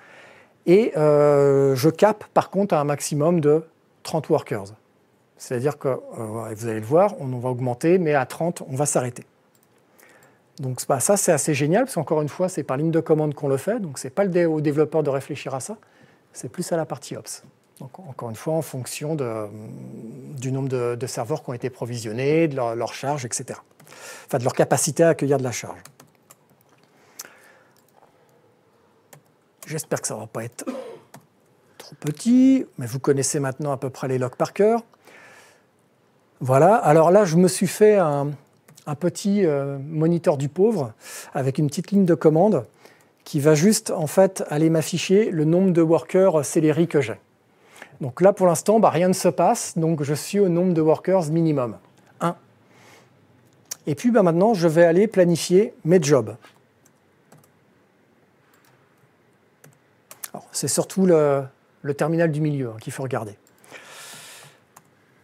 A: Et euh, je cap par contre à un maximum de 30 workers. C'est-à-dire que, euh, vous allez le voir, on, va augmenter, mais à 30, on va s'arrêter. Donc ça, c'est assez génial, parce qu'encore une fois, c'est par ligne de commande qu'on le fait, donc ce n'est pas le, au développeur de réfléchir à ça, c'est plus à la partie Ops. Donc, encore une fois, en fonction du nombre de, serveurs qui ont été provisionnés, de leur, leur, charge, etc. Enfin, de leur capacité à accueillir de la charge. J'espère que ça ne va pas être petit, mais vous connaissez maintenant à peu près les logs par cœur. Voilà, alors là, je me suis fait un, petit euh, moniteur du pauvre avec une petite ligne de commande qui va juste en fait aller m'afficher le nombre de workers Celery que j'ai. Donc là pour l'instant bah, rien ne se passe, donc je suis au nombre de workers minimum, 1. Et puis bah, maintenant je vais aller planifier mes jobs. C'est surtout le, le terminal du milieu hein, qu'il faut regarder.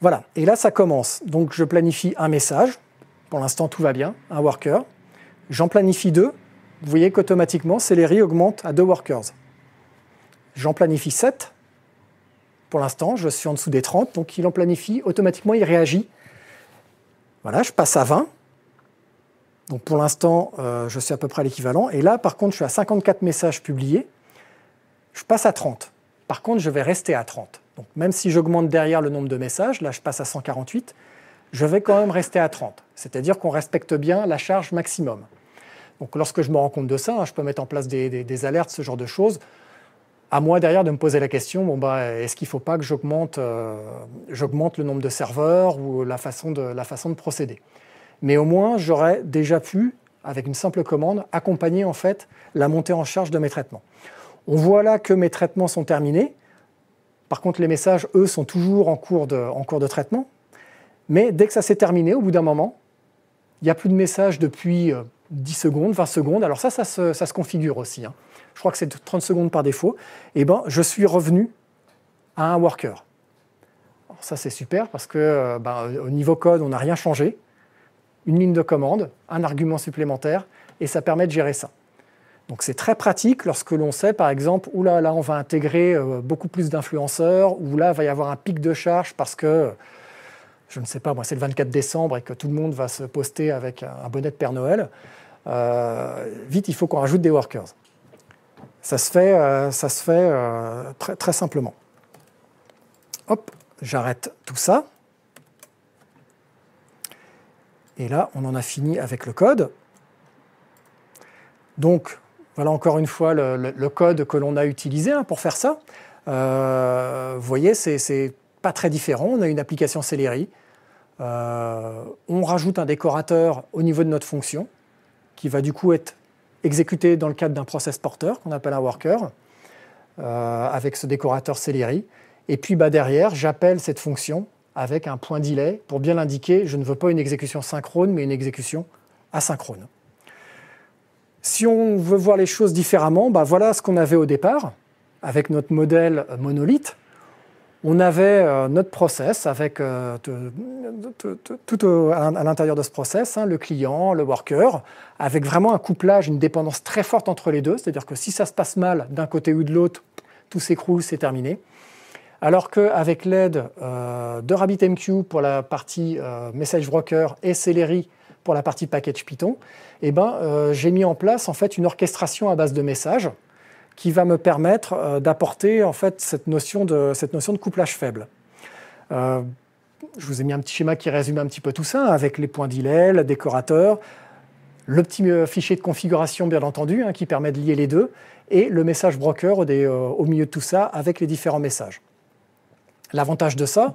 A: Voilà, et là ça commence. Donc je planifie un message, pour l'instant tout va bien, un worker. J'en planifie deux, vous voyez qu'automatiquement Celery augmente à deux workers. J'en planifie sept. pour l'instant je suis en dessous des 30, donc il en planifie, automatiquement il réagit. Voilà, je passe à 20, donc pour l'instant, euh, je suis à peu près à l'équivalent. Et là, par contre, je suis à 54 messages publiés. Je passe à 30. Par contre, je vais rester à 30. Donc même si j'augmente derrière le nombre de messages, là je passe à 148, je vais quand même rester à 30. C'est-à-dire qu'on respecte bien la charge maximum. Donc lorsque je me rends compte de ça, hein, je peux mettre en place des, alertes, ce genre de choses. À moi derrière de me poser la question, bon bah, est-ce qu'il ne faut pas que euh, j'augmente, le nombre de serveurs ou la façon de, la façon de procéder Mais au moins, j'aurais déjà pu, avec une simple commande, accompagner en fait la montée en charge de mes traitements on voit là que mes traitements sont terminés. Par contre, les messages, eux, sont toujours en cours de, traitement. Mais dès que ça s'est terminé, au bout d'un moment, il n'y a plus de messages depuis 10 euh, secondes, 20 secondes. Alors ça, ça se, configure aussi. Hein. Je crois que c'est 30 secondes par défaut. Et eh ben, je suis revenu à un worker. Alors ça, c'est super parce que euh, ben, au niveau code, on n'a rien changé. Une ligne de commande, un argument supplémentaire, et ça permet de gérer ça. Donc c'est très pratique lorsque l'on sait par exemple, ou là, là on va intégrer euh, beaucoup plus d'influenceurs, ou là va y avoir un pic de charge parce que, je ne sais pas, moi c'est le 24 décembre et que tout le monde va se poster avec un bonnet de Père Noël. Euh, vite, il faut qu'on rajoute des workers. Ça se fait, euh, ça se fait très, très simplement. Hop, j'arrête tout ça. Et là, on en a fini avec le code. Donc, voilà encore une fois le, code que l'on a utilisé hein, pour faire ça. Euh, vous voyez, c'est pas très différent. On a une application Celery. Euh, on rajoute un décorateur au niveau de notre fonction qui va du coup être exécuté dans le cadre d'un process porteur qu'on appelle un worker euh, avec ce décorateur Celery. Et puis bah, derrière, j'appelle cette fonction avec un point delay pour bien l'indiquer. Je ne veux pas une exécution synchrone, mais une exécution asynchrone. Si on veut voir les choses différemment, bah, voilà ce qu'on avait au départ, avec notre modèle monolithe. On avait euh, notre process avec euh, tout, à, l'intérieur de ce process, hein, le client, le worker, avec vraiment un couplage, une dépendance très forte entre les deux. C'est-à-dire que si ça se passe mal d'un côté ou de l'autre, tout s'écroule, c'est terminé. Alors qu'avec l'aide euh, de RabbitMQ pour la partie message broker et Celery pour la partie package Python, eh ben, euh, j'ai mis en place en fait une orchestration à base de messages qui va me permettre euh, d'apporter en fait cette notion de, cette notion de couplage faible. Euh, je vous ai mis un petit schéma qui résume un petit peu tout ça, avec les points delay, le décorateur, le fichier de configuration bien entendu, hein, qui permet de lier les deux, et le message broker au milieu de tout ça avec les différents messages. L'avantage de ça,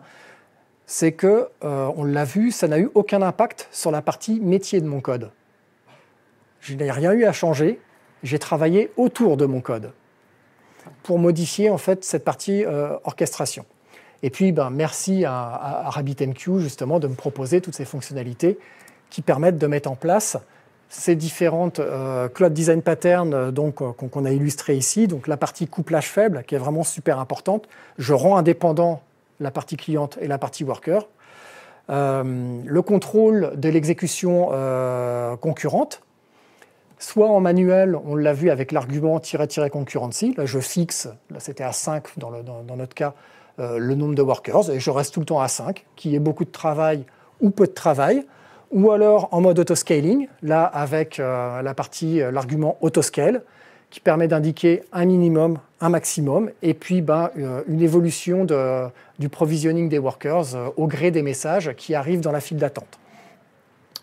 A: c'est que, euh, on l'a vu, ça n'a eu aucun impact sur la partie métier de mon code. Je n'ai rien eu à changer, j'ai travaillé autour de mon code pour modifier en fait cette partie euh, orchestration. Et puis, ben, merci à, RabbitMQ justement de me proposer toutes ces fonctionnalités qui permettent de mettre en place ces différentes euh, cloud design patterns donc qu'on a illustré ici. Donc la partie couplage faible qui est vraiment super importante. Je rends indépendant la partie cliente et la partie worker. Euh, le contrôle de l'exécution euh, concurrente, soit en manuel, on l'a vu avec l'argument concurrency, là je fixe, là c'était à 5 dans, notre cas, euh, le nombre de workers, et je reste tout le temps à 5, qui est beaucoup de travail ou peu de travail, ou alors en mode autoscaling, là avec la partie, l'argument autoscale, qui permet d'indiquer un minimum, un maximum, et puis bah, euh, une évolution de, du provisioning des workers euh, au gré des messages qui arrivent dans la file d'attente.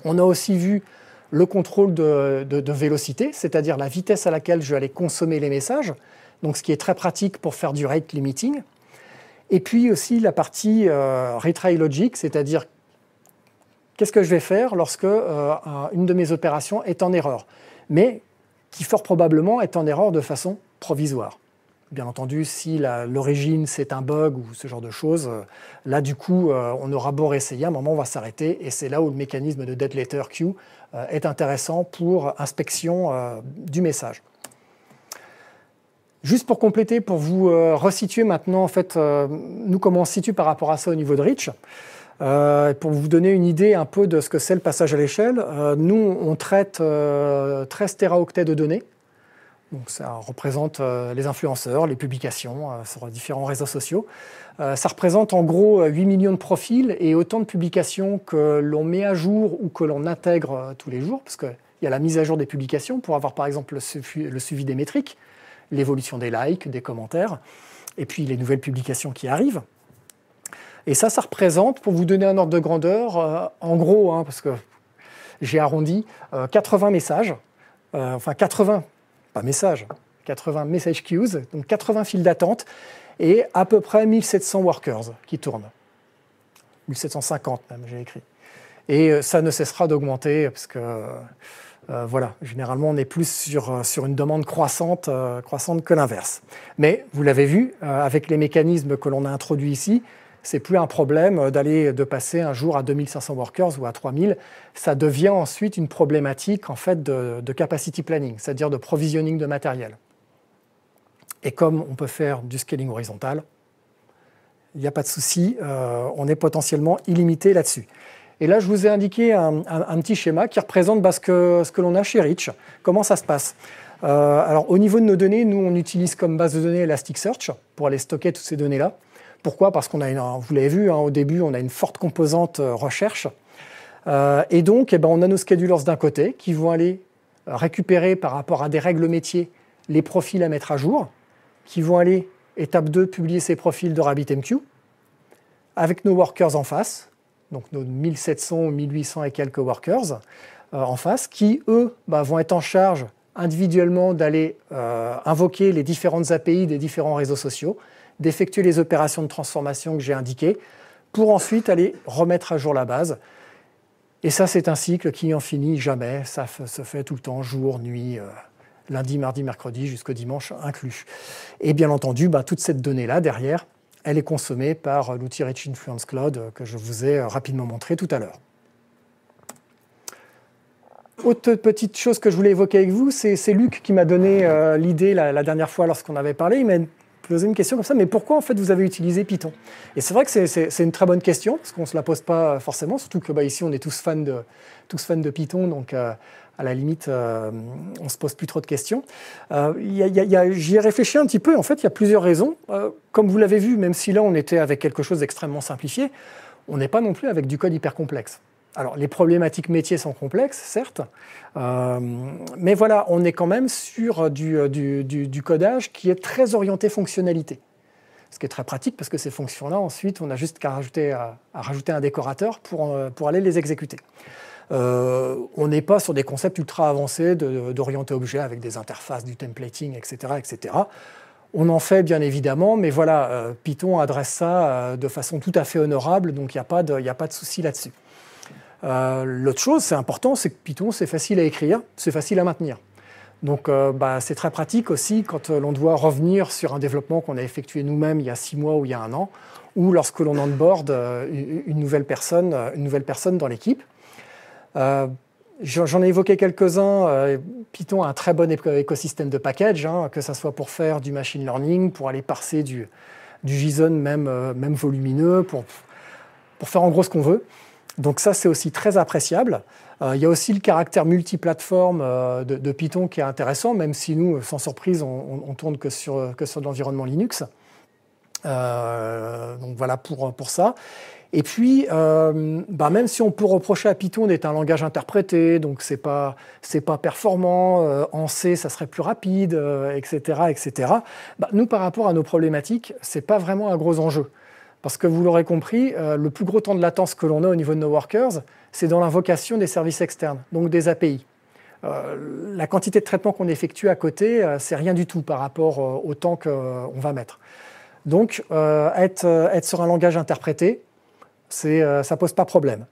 A: On a aussi vu le contrôle de, de, vélocité, c'est-à-dire la vitesse à laquelle je vais aller consommer les messages, donc ce qui est très pratique pour faire du rate limiting. Et puis aussi la partie euh, retry logic, c'est-à-dire qu'est-ce que je vais faire lorsque une de mes opérations est en erreur. Mais qui fort probablement est en erreur de façon provisoire. Bien entendu, si l'origine c'est un bug ou ce genre de choses, euh, là du coup, euh, on aura beau réessayer, à un moment on va s'arrêter et c'est là où le mécanisme de dead letter queue euh, est intéressant pour inspection du message. Juste pour compléter, pour vous resituer maintenant, en fait, nous comment on se situe par rapport à ça au niveau de Rich. Euh, pour vous donner une idée un peu de ce que c'est le passage à l'échelle, euh, nous, on traite 13 euh, téraoctets de données. Donc ça représente les influenceurs, les publications sur différents réseaux sociaux. ça représente en gros 8 millions de profils et autant de publications que l'on met à jour ou que l'on intègre tous les jours, parce qu'il y a la mise à jour des publications pour avoir par exemple le suivi des métriques, l'évolution des likes, des commentaires, et puis les nouvelles publications qui arrivent. Et ça, ça représente, pour vous donner un ordre de grandeur, euh, en gros, hein, parce que j'ai arrondi, 80 euh, messages, euh, enfin 80, pas messages, 80 message queues, donc 80 files d'attente, et à peu près 1700 workers qui tournent. 1750 même, j'ai écrit. Et ça ne cessera d'augmenter, parce que... voilà, généralement, on est plus sur, une demande croissante, croissante que l'inverse. Mais vous l'avez vu, avec les mécanismes que l'on a introduits ici, c'est plus un problème euh, d'aller euh, de passer un jour à 2500 workers ou à 3000. Ça devient ensuite une problématique en fait de, capacity planning, c'est-à-dire de provisioning de matériel. Et comme on peut faire du scaling horizontal, il n'y a pas de souci, euh, on est potentiellement illimité là-dessus. Et là, je vous ai indiqué un, petit schéma qui représente bah, ce que, l'on a chez Rich. Comment ça se passe Alors, au niveau de nos données, nous, on utilise comme base de données Elasticsearch pour aller stocker toutes ces données-là. Pourquoi Parce qu'on a, vous l'avez vu, hein, au début, on a une forte composante euh, recherche. Euh, et donc, eh ben, on a nos schedulers d'un côté qui vont aller euh, récupérer par rapport à des règles métiers les profils à mettre à jour, qui vont aller, étape 2, publier ces profils de RabbitMQ, avec nos workers en face, donc nos 1700, 1800 et quelques workers en face, qui, eux, bah, vont être en charge individuellement d'aller invoquer les différentes API des différents réseaux sociaux, d'effectuer les opérations de transformation que j'ai indiquées, pour ensuite aller remettre à jour la base. Et ça, c'est un cycle qui n'en finit jamais. Ça se fait tout le temps, jour, nuit, euh, lundi, mardi, mercredi, jusqu'au dimanche inclus. Et bien entendu, bah, toute cette donnée-là, derrière, elle est consommée par euh, l'outil Rich Influence Cloud euh, que je vous ai rapidement montré tout à l'heure. Autre petite chose que je voulais évoquer avec vous, c'est Luc qui m'a donné l'idée la, dernière fois lorsqu'on avait parlé. Il poser une question comme ça, mais pourquoi en fait vous avez utilisé Python Et c'est vrai que c'est une très bonne question, parce qu'on ne se la pose pas forcément, surtout que bah, ici on est tous fans de, tous fans de Python, donc euh, à la limite euh, on ne se pose plus trop de questions. J'y ai réfléchi un petit peu, en fait il y a plusieurs raisons. Euh, comme vous l'avez vu, même si là on était avec quelque chose d'extrêmement simplifié, on n'est pas non plus avec du code hyper complexe. Alors, les problématiques métiers sont complexes, certes, euh, mais voilà, on est quand même sur euh, euh, du, codage qui est très orienté fonctionnalité. Ce qui est très pratique parce que ces fonctions-là, ensuite, on a juste qu'à rajouter, un décorateur pour, aller les exécuter. on n'est pas sur des concepts ultra avancés d'orienter objet avec des interfaces, du templating, etc., etc. On en fait bien évidemment, mais voilà, Python adresse ça de façon tout à fait honorable, donc il n'y a pas de, a pas de souci là-dessus. Euh, l'autre chose, c'est important, c'est que Python, c'est facile à écrire, c'est facile à maintenir. Donc euh, bah, c'est très pratique aussi quand euh, l'on doit revenir sur un développement qu'on a effectué nous-mêmes il y a six mois ou il y a un an, ou lorsque l'on onboard une, nouvelle personne, une nouvelle personne dans l'équipe. J'en ai évoqué quelques-uns. Python a un très bon écosystème de package, hein, que ce soit pour faire du machine learning, pour aller parser du, JSON même, volumineux, pour faire en gros ce qu'on veut. Donc ça, c'est aussi très appréciable. Euh, il y a aussi le caractère multiplateforme euh, de, Python qui est intéressant, même si nous, sans surprise, on, tourne que sur, que sur l'environnement Linux. Euh, donc voilà pour, pour ça. Et puis, bah, même si on peut reprocher à Python d'être un langage interprété, donc c'est pas pas performant, en C ça serait plus rapide, etc., etc. Bah, nous, par rapport à nos problématiques, c'est pas vraiment un gros enjeu. Parce que vous l'aurez compris, euh, le plus gros temps de latence que l'on a au niveau de nos workers, c'est dans l'invocation des services externes, donc des API. Euh, la quantité de traitement qu'on effectue à côté, euh, c'est rien du tout par rapport au temps qu'on va mettre. Donc, être, être, sur un langage interprété, ça ne pose pas problème.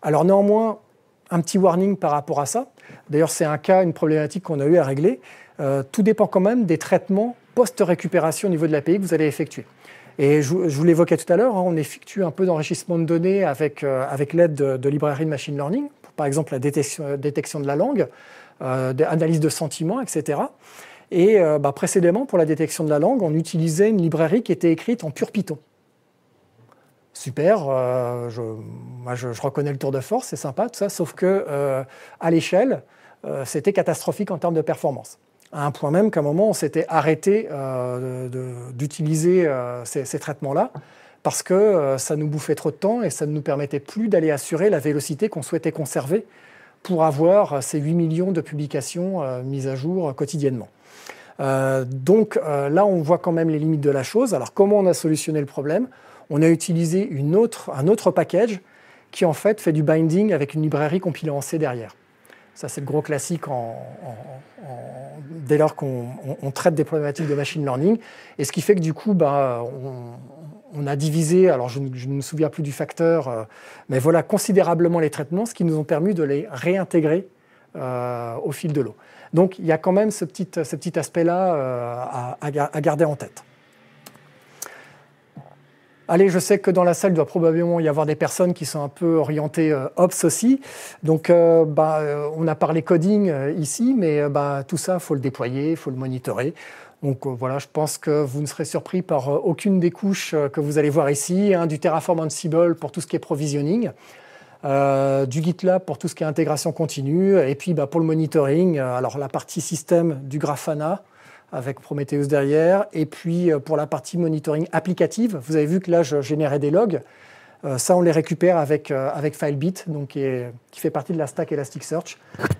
A: Alors néanmoins, un petit warning par rapport à ça. D'ailleurs, c'est un cas, une problématique qu'on a eu à régler. tout dépend quand même des traitements post-récupération au niveau de l'API que vous allez effectuer. Et je, vous l'évoquais tout à l'heure, hein, on effectue un peu d'enrichissement de données avec, euh, l'aide de, librairies de machine learning, par exemple la détection, de la langue, euh, analyse de sentiments, etc. Et euh, bah, précédemment, pour la détection de la langue, on utilisait une librairie qui était écrite en pur Python. Super, euh, je, moi je, reconnais le tour de force, c'est sympa, tout ça, sauf que à l'échelle, c'était catastrophique en termes de performance à un point même qu'à un moment, on s'était arrêté euh, d'utiliser euh, ces, traitements-là parce que euh, ça nous bouffait trop de temps et ça ne nous permettait plus d'aller assurer la vélocité qu'on souhaitait conserver pour avoir ces 8 millions de publications mises à jour quotidiennement. donc là, on voit quand même les limites de la chose. Alors comment on a solutionné le problème On a utilisé une un autre package qui en fait fait du binding avec une librairie compilée en C derrière. Ça, c'est le gros classique dès lors qu'on traite des problématiques de machine learning. Et ce qui fait que du coup, bah, on, a divisé, alors je, ne me souviens plus du facteur, euh, mais voilà considérablement les traitements, ce qui nous ont permis de les réintégrer euh, au fil de l'eau. Donc il y a quand même ce petit, aspect-là euh, à garder en tête. Allez, je sais que dans la salle, il doit probablement y avoir des personnes qui sont un peu orientées euh, ops aussi. Donc, euh, bah, euh, on a parlé coding ici, mais bah, tout ça, faut le déployer, il faut le monitorer. Donc voilà, je pense que vous ne serez surpris par aucune des couches que vous allez voir ici, hein, du Terraform Ansible pour tout ce qui est provisioning. du GitLab pour tout ce qui est intégration continue, et puis bah, pour le monitoring, alors la partie système du Grafana, avec Prometheus derrière. Et puis euh, pour la partie monitoring applicative, vous avez vu que là, je générais des logs. Euh, ça, on les récupère avec, euh, avec FileBit, donc qui, fait partie de la stack Elasticsearch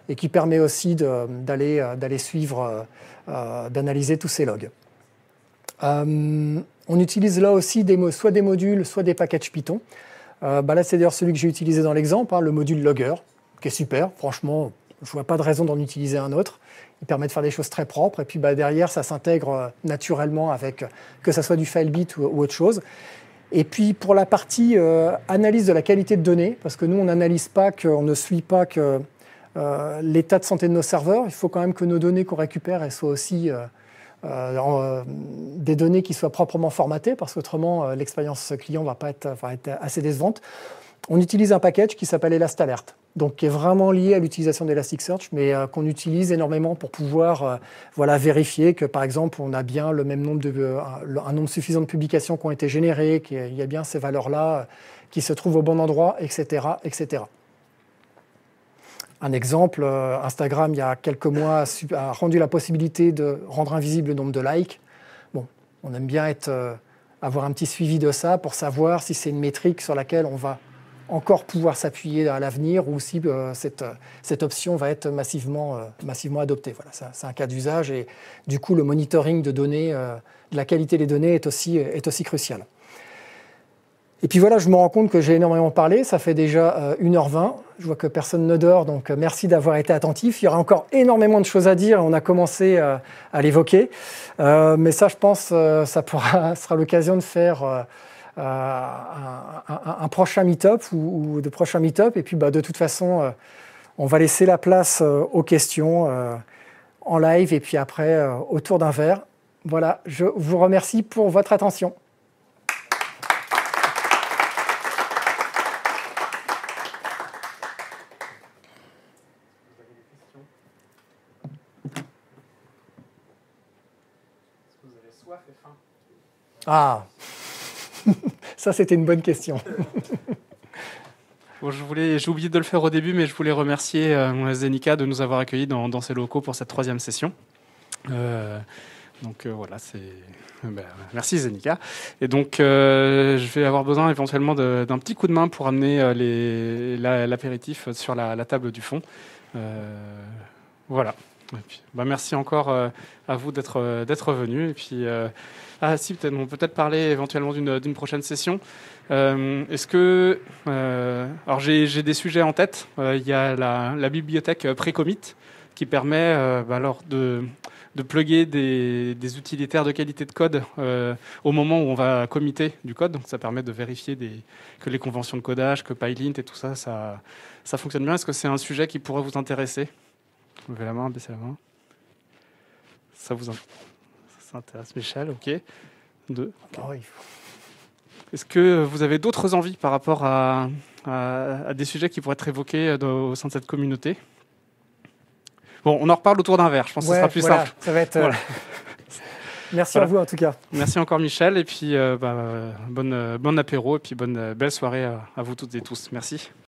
A: et qui permet aussi d'aller d'aller suivre, d'analyser tous ces logs. on utilise là aussi soit des modules, soit des packages Python. Bah là, c'est d'ailleurs celui que j'ai utilisé dans l'exemple, hein, le module Logger, qui est super. Franchement, je ne vois pas de raison d'en utiliser un autre. Il permet de faire des choses très propres. Et puis bah, derrière, ça s'intègre euh, naturellement avec euh, que ça soit du file bit ou autre chose. Et puis pour la partie euh, analyse de la qualité de données, parce que nous, on n'analyse pas, on ne suit pas que l'état de santé de nos serveurs, il faut quand même que nos données qu'on récupère soient aussi des données qui soient proprement formatées, parce qu'autrement, l'expérience client va, pas va être assez décevante on utilise un package qui s'appelle ElastAlert, donc qui est vraiment lié à l'utilisation d'Elasticsearch, mais euh, qu'on utilise énormément pour pouvoir euh, voilà, vérifier que, par exemple, on a bien le même nombre de, euh, un, nombre suffisant de publications qui ont été générées, qu'il y a bien ces valeurs-là qui se trouvent au bon endroit, etc. etc. Un exemple, Instagram, il y a quelques mois, a rendu la possibilité de rendre invisible le nombre de likes. Bon, on aime bien être, avoir un petit suivi de ça pour savoir si c'est une métrique sur laquelle on va encore pouvoir s'appuyer à l'avenir ou si euh, cette, euh, cette, option va être massivement, euh, massivement adoptée. Voilà, c'est un cas d'usage et du coup le monitoring de données, de la qualité des données est aussi, est aussi crucial. Et puis voilà, je me rends compte que j'ai énormément parlé, ça fait déjà 1h20, je vois que personne ne dort, donc merci d'avoir été attentif. Il y aura encore énormément de choses à dire, on a commencé à l'évoquer, mais ça je pense, ça pourra, sera l'occasion de faire euh, un, un, prochain meetup ou, de prochains meet Et puis, bah, de toute façon, euh, on va laisser la place euh, aux questions en live et puis après autour d'un verre. Voilà, je vous remercie pour votre attention. Ah, ça, c'était une bonne question.
B: je voulais, j'ai oublié de le faire au début, mais je voulais remercier euh, Zenica de nous avoir accueillis dans, dans, ses locaux pour cette troisième session. Euh, donc euh, voilà, c'est. Euh, ben, merci Zenica. Et donc, je vais avoir besoin éventuellement d'un petit coup de main pour amener les, l'apéritif sur la, table du fond. voilà bah, merci encore euh, à vous d'être euh, venus. venu. Et puis, euh, ah si, peut-être on peut peut-être parler éventuellement d'une prochaine session. Est-ce que, alors j'ai des sujets en tête. Il y a la, bibliothèque pré-commit qui permet bah, alors de de plugger des, des, utilitaires de qualité de code au moment où on va committer du code. Donc ça permet de vérifier que les conventions de codage, que PyLint et tout ça, ça, ça fonctionne bien. Est-ce que c'est un sujet qui pourrait vous intéresser Levez la main, baissez la main. Ça vous intéresse, Michel, ok. Deux. Ah Est-ce que vous avez d'autres envies par rapport à, des sujets qui pourraient être évoqués euh, au sein de cette communauté Bon, on en reparle autour d'un verre, je pense que ce sera plus simple. Euh,
A: Merci à vous en tout cas.
B: Merci encore Michel et puis euh, bah, bon, apéro et puis bonne belle soirée à vous toutes et tous. Merci.